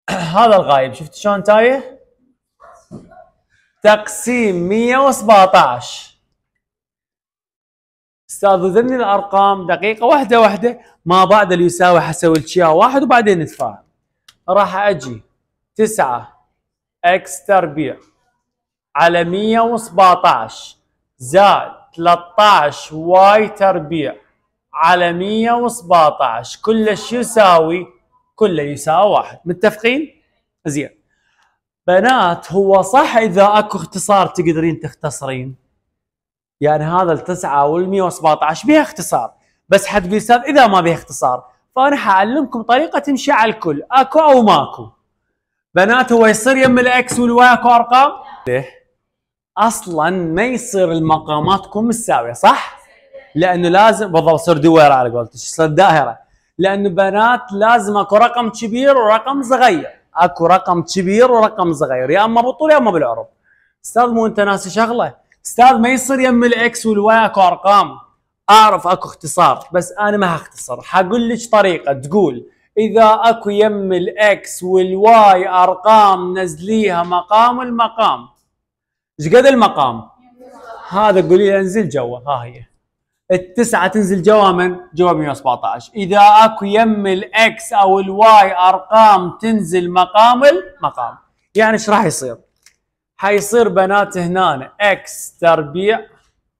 A: هذا الغايب شفت شلون تايه؟ تقسيم 117 استاذ ذني الارقام دقيقه واحده واحده ما بعد اللي يساوي حسوي لك واحد وبعدين ادفع راح اجي 9 اكس تربيع على 117 زائد 13 واي تربيع على 117 كلش يساوي كله يساوي واحد متفقين؟ زين بنات هو صح اذا اكو اختصار تقدرين تختصرين يعني هذا التسعة وال117 بها اختصار بس حد استاذ اذا ما بها اختصار فانا حاعلمكم طريقه تمشي على الكل اكو او ماكو بنات هو يصير يم الاكس والواي اكو ارقام ليه اصلا ما يصير المقامات تكون متساويه صح لانه لازم بالضبط تصير دويره على قولتك تصير دائره لأنه بنات لازم اكو رقم كبير ورقم صغير اكو رقم كبير ورقم صغير يا اما بالطول يا اما بالعرض استاذ مو انت ناسي شغله استاذ ما يصير يم الاكس والواي اكو ارقام اعرف اكو اختصار بس انا ما هختصر حقول لك طريقه تقول اذا اكو يم الاكس والواي ارقام نزليها مقام المقام ايش قد المقام هذا قولي انزل جوا ها هي التسعة تنزل جوا من؟ جوا 117 إذا أكو يم الإكس أو الواي أرقام تنزل مقام المقام يعني إيش راح يصير؟ حيصير بنات هنا إكس تربيع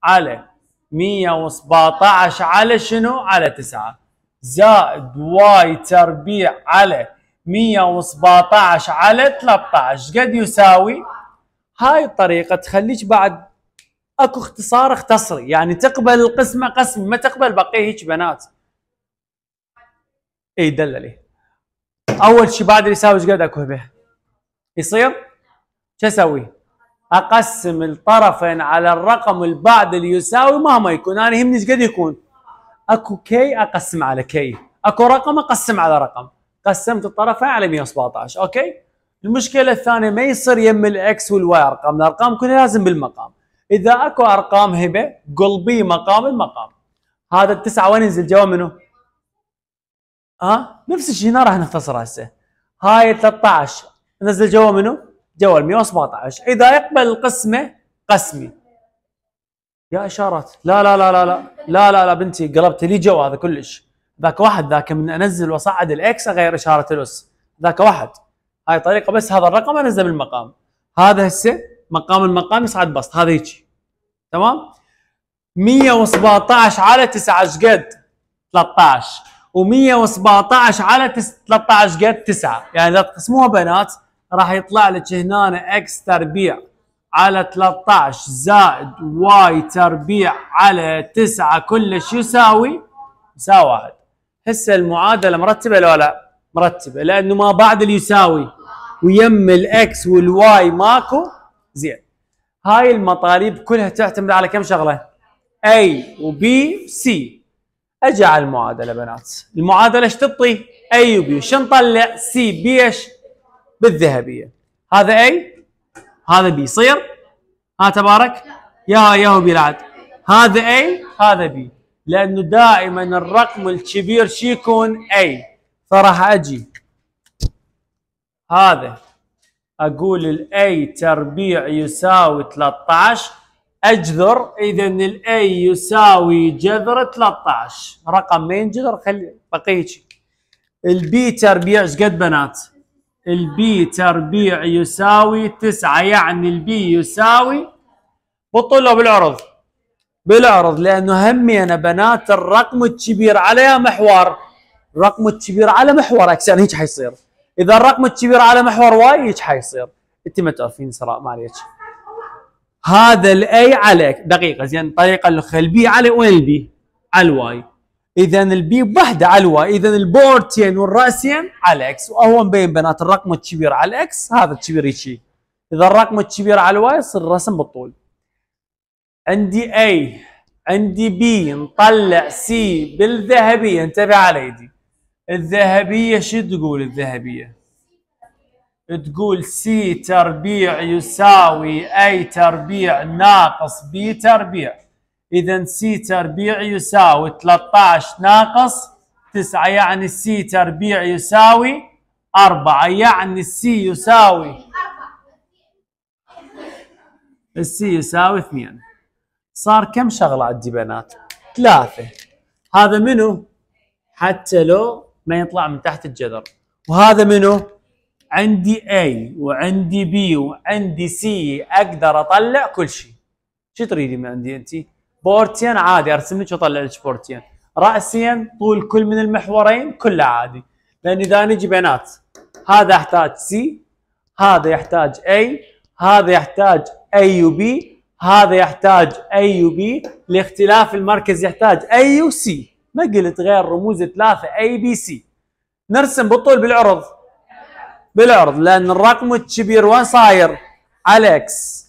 A: على 117 على شنو؟ على 9 زائد واي تربيع على 117 على 13 قد يساوي؟ هاي الطريقة تخليك بعد اكو اختصار اختصري يعني تقبل القسمه قسم ما تقبل بقيه هيك بنات اي دللي إيه. اول شيء بعد اللي يساوي ايش قد اكو به يصير شو اسوي؟ اقسم الطرفين على الرقم البعد اللي يساوي مهما يكون انا يهمني ايش قد يكون اكو كي اقسم على كي اكو رقم اقسم على رقم قسمت الطرفين على 117 اوكي المشكله الثانيه ما يصير يم الاكس والواي ارقام الارقام كلها لازم بالمقام اذا اكو ارقام هبه قل بي مقام المقام هذا التسعه وين ينزل جوا منه؟ ها أه؟ نفس الشيء هنا راح نختصر هسه هاي 13 نزل جوا منو؟ جوا ال 117 اذا يقبل القسمه قسمي يا اشارات لا لا لا لا لا لا لا, لا بنتي قلبت لي جوا هذا كلش ذاك واحد ذاك من انزل واصعد الاكس اغير اشاره الاس ذاك واحد هاي طريقه بس هذا الرقم من المقام هذا هسه مقام المقام يصعد بسط هذا هيك تمام 117 على 9 ايش قد 13 و117 على 13 قد 9 يعني اذا تقسموها بنات راح يطلع لك هنا اكس تربيع على 13 زائد واي تربيع على 9 كلش يساوي يساوي واحد هسه المعادله مرتبه لو لا مرتبه لانه ما بعد اليساوي ويم الاكس والواي ماكو زين هاي المطالب كلها تعتمد على كم شغله؟ A وبي C اجي على المعادله بنات المعادله ايش تعطي؟ A وبي شو نطلع؟ سي بي ايش؟ بالذهبيه هذا A هذا بي صير ها تبارك يا يا هو بيلعب هذا A هذا بي لانه دائما الرقم الكبير شي يكون A فراح اجي هذا اقول الاي تربيع يساوي 13 اجذر اذا الاي يساوي جذر 13 رقم ما ينجذر خلي بقيه البي تربيع ايش قد بنات؟ البي تربيع يساوي 9 يعني البي يساوي بالطول بالعرض بالعرض لانه همي انا بنات الرقم الكبير على محور الرقم الكبير على محور يعني هيك حيصير اذا الرقم الكبير على محور واي هيك حيصير انت ما تعرفين سراء ما عليك هذا الاي على دقيقه زين الطريقه الخلبيه على وين البي؟ على الواي اذا البي بوحده على الواي اذا البورتين والراسين على اكس وهو مبين بنات الرقم الكبير على الاكس هذا الكبير هيجي اذا الرقم الكبير على الواي يصير الرسم بالطول عندي اي عندي بي نطلع سي بالذهبي انتبه على ايدي الذهبية شو تقول الذهبية؟ تقول سي تربيع يساوي اي تربيع ناقص بي تربيع اذا سي تربيع يساوي 13 ناقص 9 يعني سي تربيع يساوي 4 يعني السي يساوي السي يساوي 2 صار كم شغله عندي بنات؟ ثلاثه هذا منو؟ حتى لو ما يطلع من تحت الجذر وهذا منه عندي A وعندي B وعندي C اقدر اطلع كل شيء شو تريدي من عندي انت؟ بورتين عادي ارسم لك واطلع لك بورتين راسيا طول كل من المحورين كله عادي لان اذا نجي بنات هذا يحتاج سي هذا يحتاج اي هذا يحتاج اي وبي هذا يحتاج اي وبي لاختلاف المركز يحتاج اي وسي ما قلت غير رموز ثلاثة اي بي سي نرسم بالطول بالعرض بالعرض لان الرقم الكبير وين صاير على اكس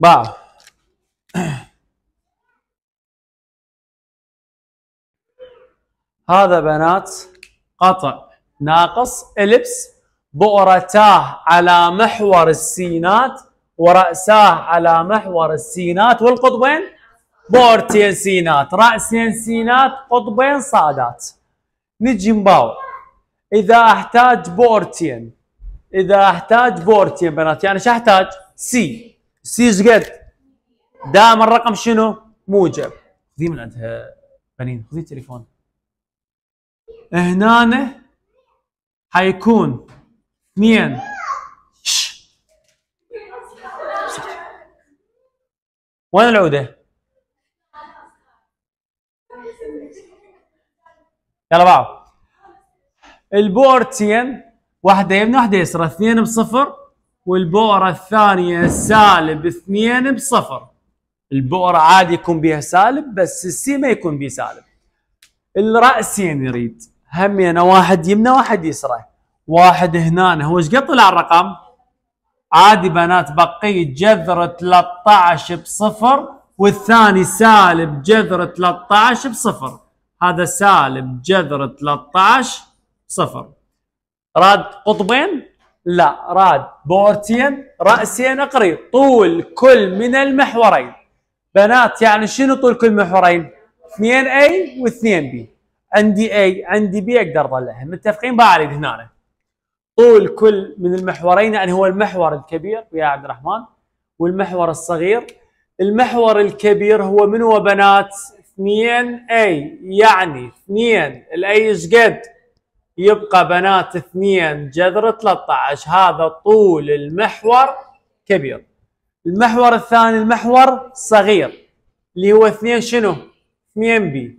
A: بعض هذا بنات قطع ناقص البس بؤرتاه على محور السينات ورأساه على محور السينات والقطبين بؤرتين سينات رأسين سينات قطبين صادات نجي نباو إذا أحتاج بؤرتين إذا أحتاج بؤرتين بنات يعني شو أحتاج؟ سي سي شقد؟ دائما الرقم شنو؟ موجب خذي من عندها بنين خذي التليفون هنا حيكون اثنين وين العوده؟ يلا بعض البورتين واحده يمنى واحده يسرى اثنين بصفر والبؤره الثانيه سالب اثنين بصفر البؤره عادي يكون بها سالب بس السي ما يكون بها سالب الراسين يريد همينا واحد يمنى واحد يسرى واحد هنا هو ايش قد طلع الرقم؟ عادي بنات بقي جذر 13 بصفر والثاني سالب جذر 13 بصفر هذا سالب جذر 13 صفر راد قطبين لا راد بورتين رأسين قريب طول كل من المحورين بنات يعني شنو طول كل محورين 2 a و2 b عندي a عندي b اقدر اطلعها متفقين بعد هنا طول كل من المحورين يعني هو المحور الكبير يا عبد الرحمن والمحور الصغير المحور الكبير هو من هو بنات 2 اي يعني 2 الاي ايش قد يبقى بنات 2 جذر 13 هذا طول المحور كبير المحور الثاني المحور صغير اللي هو 2 شنو 2 بي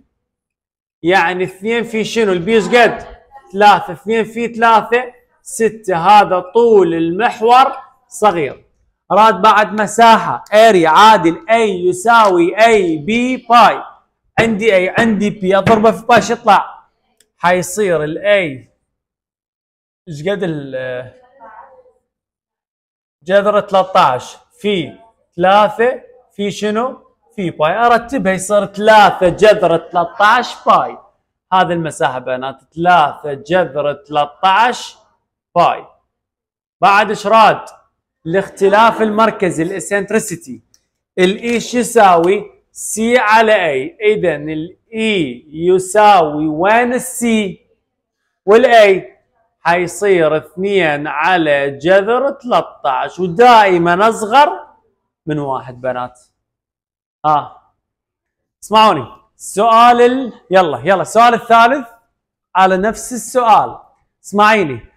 A: يعني 2 في شنو البي ايش قد 3 2 في 3 6 هذا طول المحور صغير أراد بعد مساحة اريا عادل A يساوي A B باي عندي A عندي B أضربه في باي شو يطلع؟ حيصير ال A ايش قد ال جذر 13 في 3 في شنو؟ في باي ارتبها يصير 3 جذر 13 باي هذه المساحه بنات 3 جذر 13 باي بعد شراد الاختلاف المركزي الاسنتريسيتي الاي e شو يساوي سي على اي اذا الاي e يساوي وين السي والاي حيصير 2 على جذر 13 ودائما اصغر من واحد بنات اه اسمعوني السؤال ال... يلا يلا السؤال الثالث على نفس السؤال اسمعيني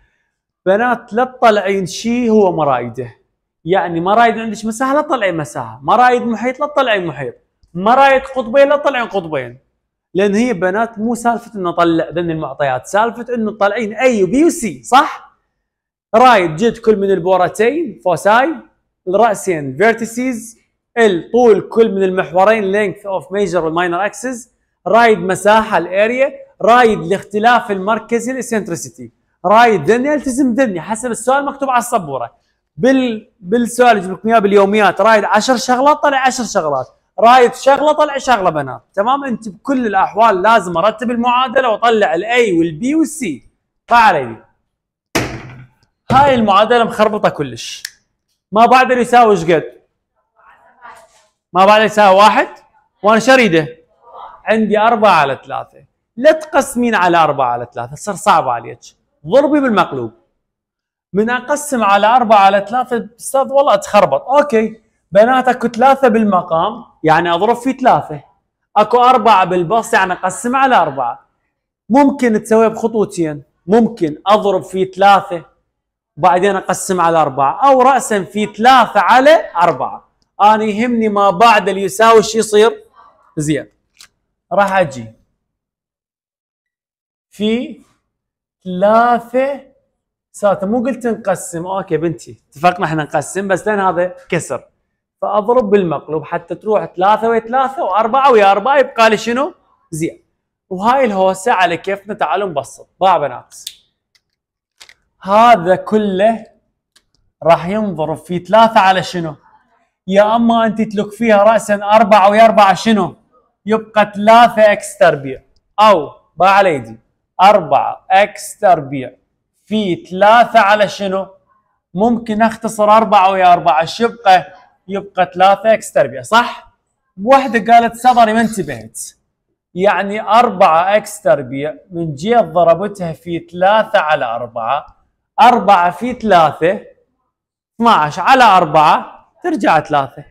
A: بنات لا تطلعين شيء هو مرايده يعني ما رايد عندك مساحه لا تطلعين مساحه ما رايد محيط لا تطلعين محيط ما رايد قطبين لا تطلعين قطبين لان هي بنات مو سالفه انه طلع ذن المعطيات سالفه انه تطلعين اي وبي وسي صح رايد جد كل من البورتين فوساي الراسين فيرتيسيز ال طول كل من المحورين لينث اوف ميجر والماينر اكسس رايد مساحه الاريا رايد لاختلاف المركزي الاسنتريسيتي راي الدنيا التزم الدنيا حسب السؤال مكتوب على السبوره بال بالسؤال اللي لكم اياه باليوميات رايد 10 شغلات طلع 10 شغلات رايد شغله طلع شغله بنات تمام انت بكل الاحوال لازم ارتب المعادله واطلع الاي والبي والسي طيب فعلي هاي المعادله مخربطه كلش ما بعد يساوي ايش قد؟ ما بعد يساوي واحد وانا شريده عندي أربعة على ثلاثة لا تقسمين على أربعة على ثلاثة صار صعب عليك ضربي بالمقلوب من اقسم على اربعه على ثلاثه استاذ والله اتخربط اوكي بناتك ثلاثه بالمقام يعني اضرب في ثلاثه اكو اربعه بالبص يعني اقسم على اربعه ممكن تسويها بخطوتين ممكن اضرب في ثلاثه وبعدين اقسم على اربعه او راسا في ثلاثه على اربعه انا يهمني ما بعد اللي يساوي ايش يصير زين راح اجي في ثلاثة ساتة مو قلت نقسم اوكي بنتي اتفقنا احنا نقسم بس لان هذا كسر فاضرب بالمقلوب حتى تروح ثلاثة ويا ثلاثة واربعة ويا اربعة يبقى لي شنو؟ زين وهاي الهوسة على كيفنا تعالوا نبسط باع بنات هذا كله راح ينضرب في ثلاثة على شنو؟ يا اما انت تلك فيها راسا اربعة ويا اربعة شنو؟ يبقى ثلاثة اكس تربيع او باع على يدي 4 اكس تربيع في 3 على شنو؟ ممكن اختصر 4 ويا 4 ايش يبقى؟ يبقى 3 اكس تربيع صح؟ وحده قالت سطري ما انتبهت يعني 4 اكس تربيع من جيت ضربتها في 3 على 4 4 في 3 12 على 4 ترجع 3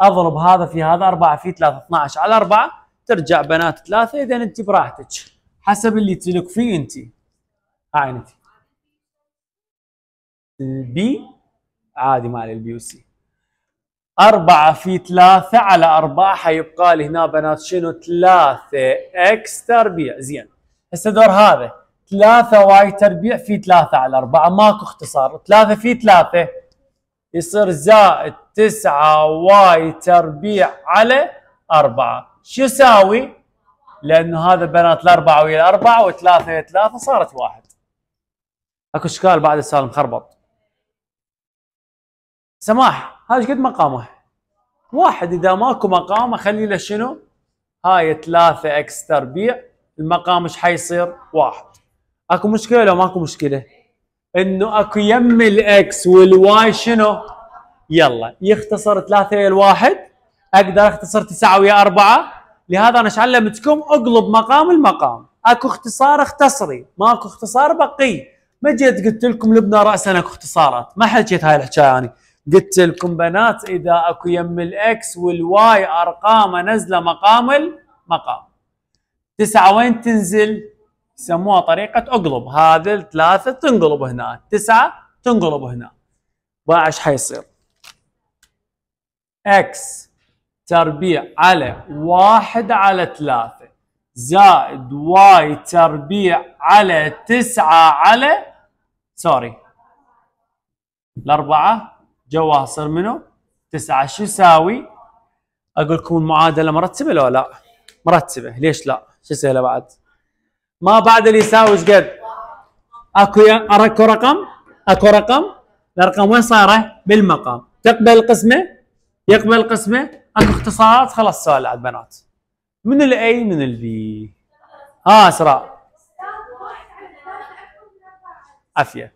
A: اضرب هذا في هذا 4 في 3 12 على 4 ترجع بنات 3 اذا انت براحتك حسب اللي تلك فيه انت هاي يعني انت البي عادي مال البي وسي أربعة في ثلاثة على أربعة حيبقى لي هنا بنات شنو ثلاثة إكس تربيع زين هسه دور هذا ثلاثة واي تربيع في ثلاثة على أربعة ماكو اختصار ثلاثة في ثلاثة يصير زائد تسعة واي تربيع على أربعة شو يساوي؟ لانه هذا بنات الاربعه ويا الاربعه وثلاثه ويا ثلاثه صارت واحد اكو اشكال بعد السؤال مخربط سماح هذا قد مقامه واحد اذا ماكو مقام اخلي له شنو هاي ثلاثة اكس تربيع المقام ايش حيصير واحد اكو مشكله لو ماكو مشكله انه اكو يم الاكس والواي شنو يلا يختصر ثلاثة ويا الواحد اقدر اختصر تسعة ويا أربعة لهذا انا علمتكم اقلب مقام المقام اكو اختصار اختصري ماكو اختصار بقي ما جيت قلت لكم لبنى راسا اكو اختصارات ما حكيت هاي الحكايه انا قلت لكم بنات اذا اكو يم الاكس والواي ارقام نزله مقام المقام تسعه وين تنزل؟ يسموها طريقه اقلب هذا الثلاثه تنقلب هنا تسعه تنقلب هنا باعش حيصير اكس تربيع على واحد على ثلاثة زائد واي تربيع على تسعة على سوري الأربعة جواها صار منو تسعة شو يساوي أقول لكم المعادلة مرتبة لو لا مرتبة ليش لا شو سهلة بعد ما بعد اللي يساوي ايش قد اكو اكو رقم اكو رقم الرقم وين صاره بالمقام تقبل القسمه يقبل قسمه اكو اختصارات خلاص سؤال على البنات من الاي من البي اه اسراء عافيه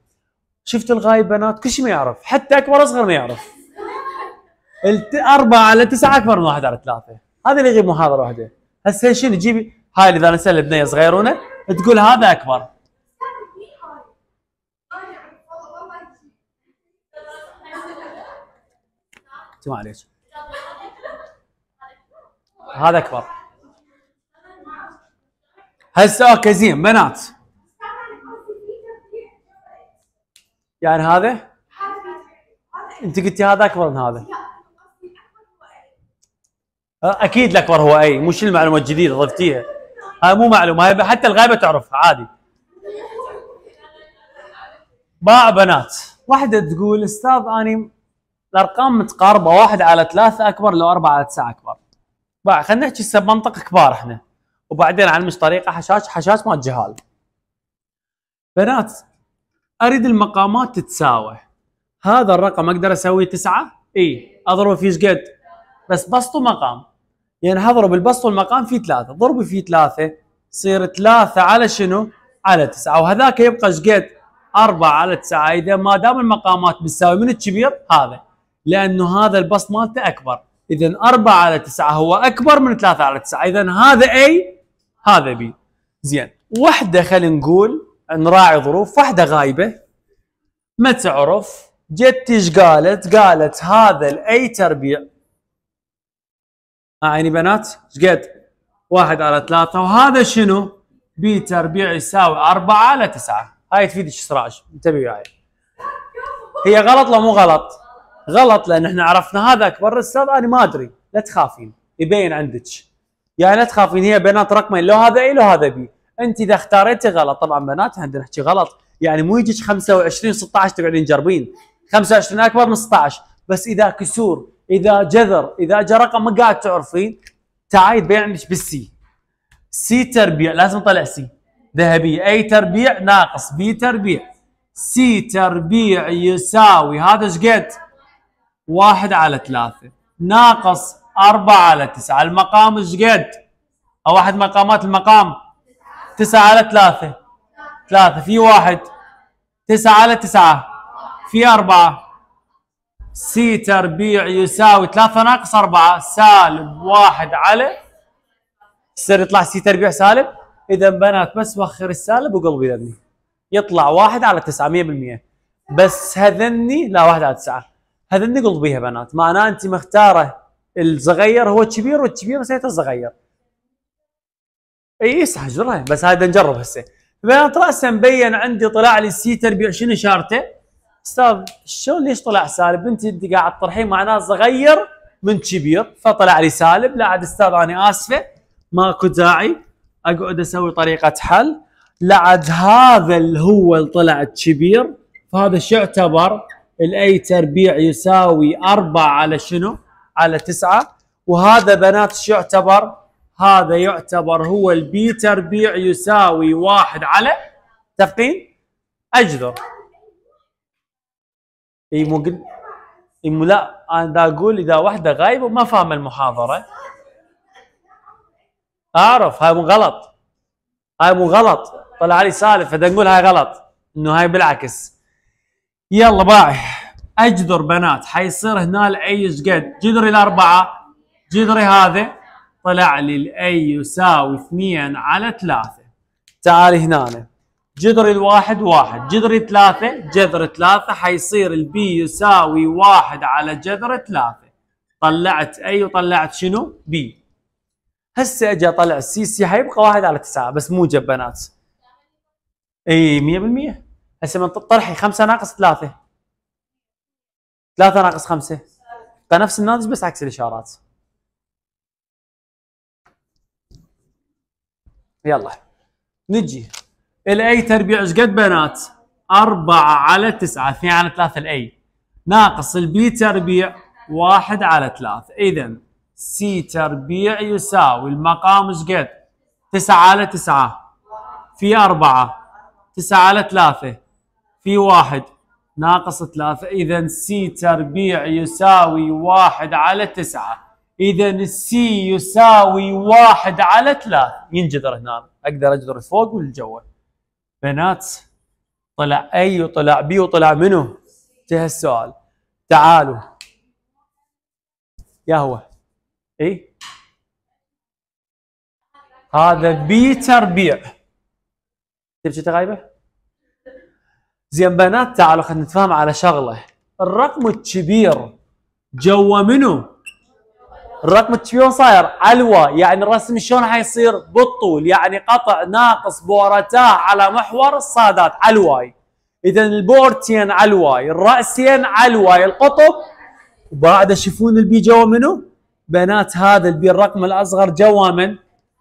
A: شفت الغايب بنات كل شيء ما يعرف حتى اكبر اصغر ما يعرف أربعة على تسعة أكبر من واحد على ثلاثة هذا اللي يجيب محاضرة واحدة هسه شنو جيبي هاي إذا نسأل بنية صغيرونة تقول هذا أكبر ما عليك هذا اكبر هسه اوكي زين بنات يعني هذا انت قلتي هذا اكبر من هذا اكيد الاكبر هو اي مش المعلومه الجديده ضفتيها هاي مو معلومه هاي حتى الغايبه تعرفها عادي باع بنات واحده تقول استاذ اني الارقام متقاربه واحد على ثلاثه اكبر لو اربعه على تسعه اكبر. بقى خلينا نحكي هسه بمنطق كبار احنا وبعدين علمش طريقه حشاش حشاش مال جهال. بنات اريد المقامات تتساوى. هذا الرقم اقدر اسوي تسعه؟ اي اضربه في قد؟ بس بسطه مقام. يعني هضرب البسط والمقام فيه ثلاثه، ضربي فيه ثلاثه يصير ثلاثه على شنو؟ على تسعه وهذاك يبقى شقد؟ اربعه على تسعه اذا ما دام المقامات بتساوي من الكبير هذا لانه هذا البسط مالته اكبر اذا 4 على 9 هو اكبر من 3 على 9 اذا هذا اي هذا بي زين وحده خلينا نقول نراعي ظروف وحده غايبه ما تعرف جت ايش قالت؟ قالت هذا الاي تربيع عيني بنات ايش قد؟ واحد على ثلاثة وهذا شنو؟ بي تربيع يساوي أربعة على تسعة هاي تفيدك إسراج انتبهوا هاي هي غلط لو مو غلط؟ غلط لان احنا عرفنا هذا اكبر استاذ انا ما ادري لا تخافين يبين عندك يعني لا تخافين هي بنات رقمين لو هذا اي لو هذا بي انت اذا اختاريتي غلط طبعا بنات عندنا نحكي غلط يعني مو يجيك 25 16 تقعدين تجربين 25 اكبر من 16 بس اذا كسور اذا جذر اذا جاء رقم ما قاعد تعرفين تعالي تبين عندك بالسي سي تربيع لازم نطلع سي ذهبيه اي تربيع ناقص بي تربيع سي تربيع يساوي هذا ايش قد؟ واحد على ثلاثة ناقص أربعة على تسعة المقام ايش قد؟ أو أحد مقامات المقام تسعة على ثلاثة ثلاثة في واحد تسعة على تسعة في أربعة سي تربيع يساوي ثلاثة ناقص أربعة سالب واحد على يصير يطلع سي تربيع سالب إذا بنات بس وخر السالب وقلبي ذني يطلع واحد على تسعة مية بالمية بس هذني لا واحد على تسعة هذا النقل بيها بنات معناه انت مختاره الصغير هو الكبير والكبير نسيته الصغير اي صح جره بس هذا نجرب هسه بنات راسا مبين عندي طلع لي السي تربيع شنو شارته؟ استاذ شلون ليش طلع سالب؟ انت انت قاعد تطرحين معناه صغير من كبير فطلع لي سالب لا عاد استاذ انا اسفه ماكو داعي اقعد اسوي طريقه حل لا عاد هذا اللي هو طلع كبير فهذا شو يعتبر؟ الاي تربيع يساوي أربعة على شنو؟ على تسعة وهذا بنات شو يعتبر؟ هذا يعتبر هو البي تربيع يساوي واحد على تفقين اجذر اي مو قل... اي مو لا انا دا اقول اذا واحده غايبه ما فاهمه المحاضره اعرف هاي مو غلط هاي مو غلط طلع لي سالف فدا نقول هاي غلط انه هاي بالعكس يلا باعي اجذر بنات حيصير هنا الاي ايش قد جذري الاربعه جذري هذا طلع لي الاي يساوي 2 على 3 تعالي هنا جذر الواحد واحد جذر ثلاثة جذر ثلاثة حيصير البي يساوي واحد على جذر ثلاثة طلعت اي وطلعت شنو بي هسه اجي اطلع السي سي حيبقى واحد على تسعة بس موجب بنات اي 100% هسه من طرحي 5 ناقص 3 3 ناقص 5 يبقى نفس الناتج بس عكس الاشارات يلا نجي الاي تربيع ايش قد بنات؟ 4 على 9 2 على 3 الاي ناقص البي تربيع 1 على 3 اذا سي تربيع يساوي المقام ايش قد؟ 9 على 9 في 4 9 على 3 في واحد ناقص ثلاثة إذا سي تربيع يساوي واحد على تسعة إذا السي يساوي واحد على ثلاثة ينجذر هنا أقدر أجذر فوق والجوا بنات طلع أي وطلع بي وطلع منه انتهى السؤال تعالوا يا هو اي هذا بي تربيع تبكي غايبه زين بنات تعالوا خلينا نتفاهم على شغله الرقم الكبير جوا منو؟ الرقم الكبير صاير علوى يعني الرسم شلون حيصير؟ بالطول يعني قطع ناقص بورتاه على محور الصادات علواي اذا البورتين علواي الراسين علواي القطب وبعد تشوفون البي جوا منو؟ بنات هذا البي الرقم الاصغر جوا من؟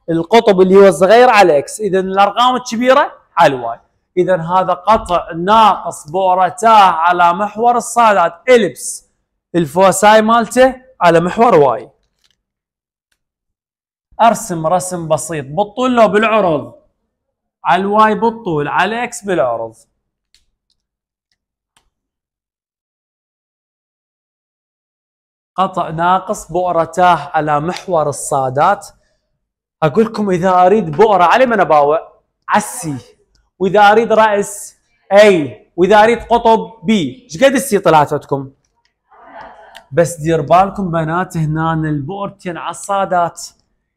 A: القطب اللي هو الصغير على اكس اذا الارقام الكبيره علواي اذا هذا قطع ناقص بورتاه على محور الصادات البس الفوساي مالته على محور واي ارسم رسم بسيط بالطول لو بالعرض على الواي بالطول على الاكس بالعرض قطع ناقص بؤرتاه على محور الصادات اقول لكم اذا اريد بؤره علي من اباوع عسي واذا اريد راس اي واذا اريد قطب بي ايش قد السي طلعت عندكم بس دير بالكم بنات هنا البورتين على الصادات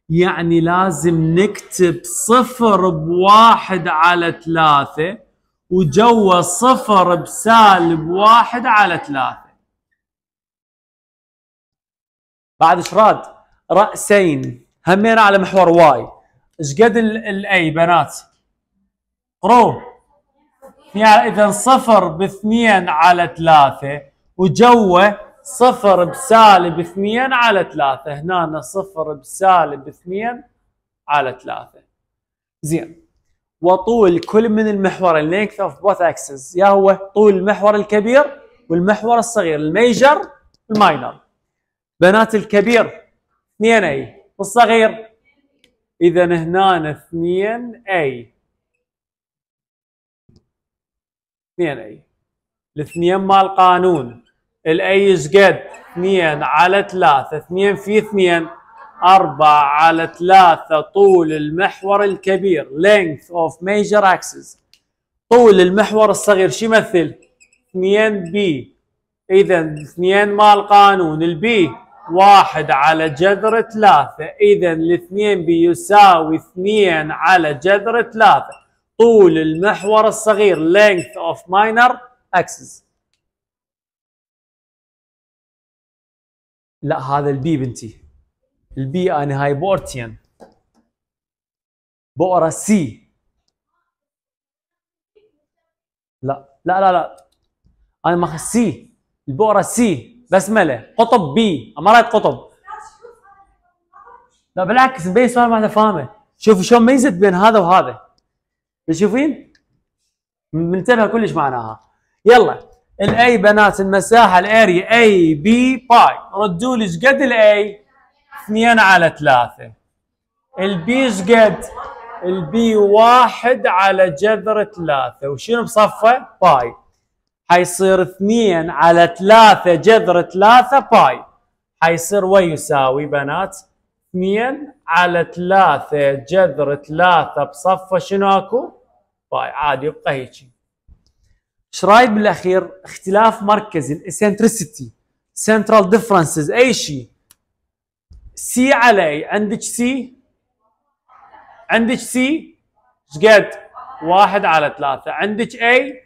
A: يعني لازم نكتب صفر بواحد على ثلاثة وجوا صفر بسالب واحد على ثلاثة بعد شراد رأسين همين على محور واي ايش قد الاي بنات برو يعني اذا صفر باثنين على ثلاثة وجوه صفر بسالب اثنين على ثلاثة هنا صفر بسالب اثنين على ثلاثة زين وطول كل من المحورين length of both axes يا هو طول المحور الكبير والمحور الصغير الميجر والماينر بنات الكبير 2 اي والصغير اذا هنا 2 اي 2 اي الاثنين مال قانون الاي قد 2 على 3 2 في 2 4 على 3 طول المحور الكبير length of major axis طول المحور الصغير شو يمثل 2 بي اذا 2 مال قانون البي واحد على جذر ثلاثة إذا الاثنين بيساوي اثنين على جذر ثلاثة طول المحور الصغير length of minor axis لا هذا البي بنتي البي انا هاي بورتيان بؤره سي لا لا لا لا انا ماخذ سي البؤره سي بسمله قطب بي ما رايت قطب لا بالعكس مبين سؤال ما فاهمه شوفوا شلون ميزت بين هذا وهذا تشوفين منتبه كلش معناها يلا الاي بنات المساحه الاريا اي بي باي ردوا لي شقد الاي؟ 2 على 3 البي شقد؟ البي 1 على جذر 3 وشنو بصفه؟ باي حيصير 2 على 3 جذر 3 باي حيصير يساوي بنات 2 على 3 جذر 3 بصفه شنو اكو؟ باي عادي يبقى هيك ايش رايك بالاخير اختلاف مركزي الاسنتريسيتي سنترال ديفرنسز اي شيء سي على اي عندك سي عندك سي ايش قد؟ واحد على ثلاثة عندك اي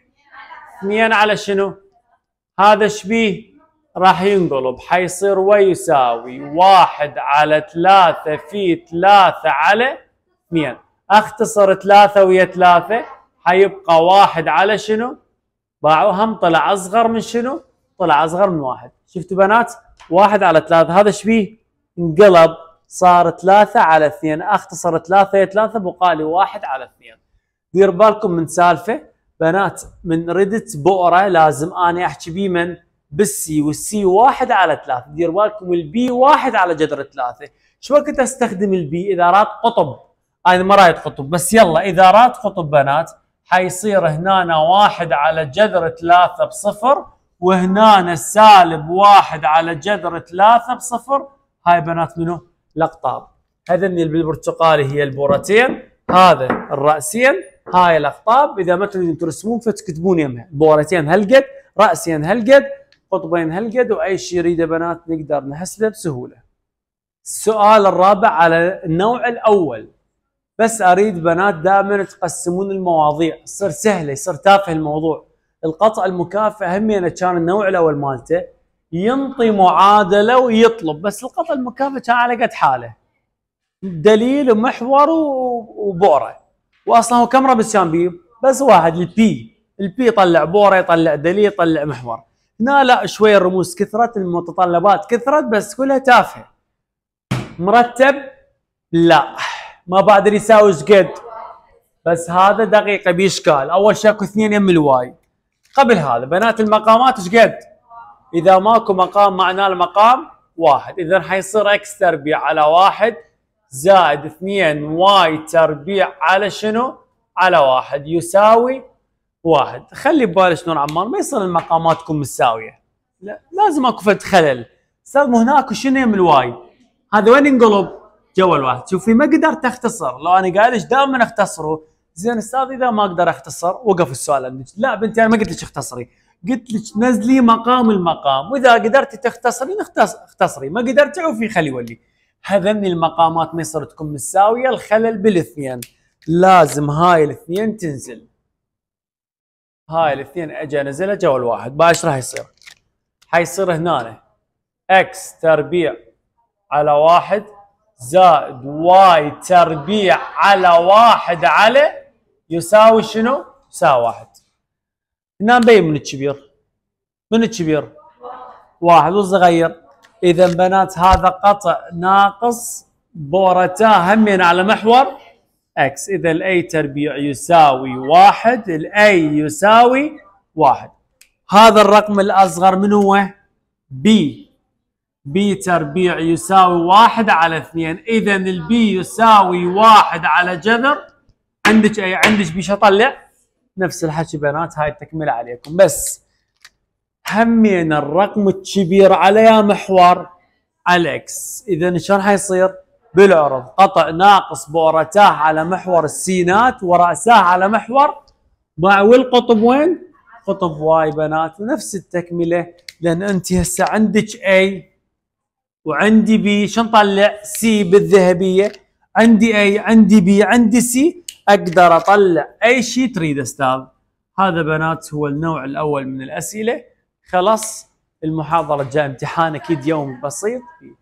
A: اثنين على شنو؟ هذا شبيه راح ينقلب حيصير ويساوي واحد على ثلاثة في ثلاثة على اثنين اختصر ثلاثة ويا ثلاثة حيبقى واحد على شنو؟ باعوا هم طلع اصغر من شنو؟ طلع اصغر من واحد، شفتوا بنات؟ واحد على ثلاثة هذا شبيه؟ انقلب صار ثلاثة على اثنين، اختصر ثلاثة يا ثلاثة بقى لي واحد على اثنين. دير بالكم من سالفة بنات من ردت بؤرة لازم انا احكي بيه من؟ بالسي والسي واحد على ثلاثة، دير بالكم البي واحد على جذر ثلاثة. شو وقت استخدم البي اذا رات قطب؟ انا ما رايد قطب بس يلا اذا رات قطب بنات حيصير هنا واحد على جذر ثلاثة بصفر وهنا سالب واحد على جذر ثلاثة بصفر هاي بنات منو؟ الأقطاب هذا اللي بالبرتقالي هي البورتين هذا الرأسين هاي الأقطاب إذا ما تريدون ترسمون فتكتبون يمها بورتين هلقد رأسين هلقد قطبين هلقد وأي شيء يريده بنات نقدر نحسبه بسهولة السؤال الرابع على النوع الأول بس اريد بنات دائما تقسمون المواضيع تصير سهله يصير تافه الموضوع القطع المكافئ همينه يعني كان النوع الاول مالته ينطي معادله ويطلب بس القطع المكافئ كان على قد حاله دليل ومحور وبوره واصلا هو كم ربس كان بيه؟ بس واحد البي البي يطلع بوره يطلع دليل يطلع محور هنا لا شوي الرموز كثرت المتطلبات كثرت بس كلها تافهه مرتب لا ما بقدر يساوي شقد بس هذا دقيقة بإشكال أول شيء اكو اثنين يم الواي قبل هذا بنات المقامات شقد إذا ماكو مقام معناه المقام واحد إذا حيصير إكس تربيع على واحد زائد اثنين واي تربيع على شنو؟ على واحد يساوي واحد خلي ببالك شلون عمار ما يصير المقامات تكون متساوية لا لازم اكو فد خلل صار هناك شنو يم الواي هذا وين ينقلب؟ جو الواحد شوفي ما قدرت تختصر لو انا قاعد ايش دائما اختصره زين استاذ اذا ما اقدر اختصر وقف السؤال عندك لا بنتي انا ما قلت لك اختصري قلت لك نزلي مقام المقام واذا قدرتي تختصري اختصري ما قدرتي عوفي خلي يولي هذني المقامات ما يصير تكون مساويه الخلل بالاثنين لازم هاي الاثنين تنزل هاي الاثنين اجى نزلها جو الواحد باش راح يصير حيصير هنا اكس تربيع على واحد زائد واي تربيع على واحد على يساوي شنو؟ يساوي واحد هنا مبين من الكبير من الكبير واحد وصغير. اذا بنات هذا قطع ناقص بورتاه همين على محور اكس اذا الاي تربيع يساوي واحد الاي يساوي واحد هذا الرقم الاصغر من هو؟ بي بي تربيع يساوي واحد على اثنين اذا البي يساوي واحد على جذر عندك اي عندك بيش اطلع نفس الحكي بنات هاي التكمله عليكم بس همين الرقم الكبير على يا محور على اكس اذا شلون حيصير بالعرض قطع ناقص بورتاه على محور السينات وراساه على محور مع والقطب وين قطب واي بنات ونفس التكمله لان انت هسه عندك اي وعندي بي شو نطلع سي بالذهبيه عندي اي عندي بي عندي سي اقدر اطلع اي شيء تريد استاذ هذا بنات هو النوع الاول من الاسئله خلاص المحاضره جاء امتحان اكيد يوم بسيط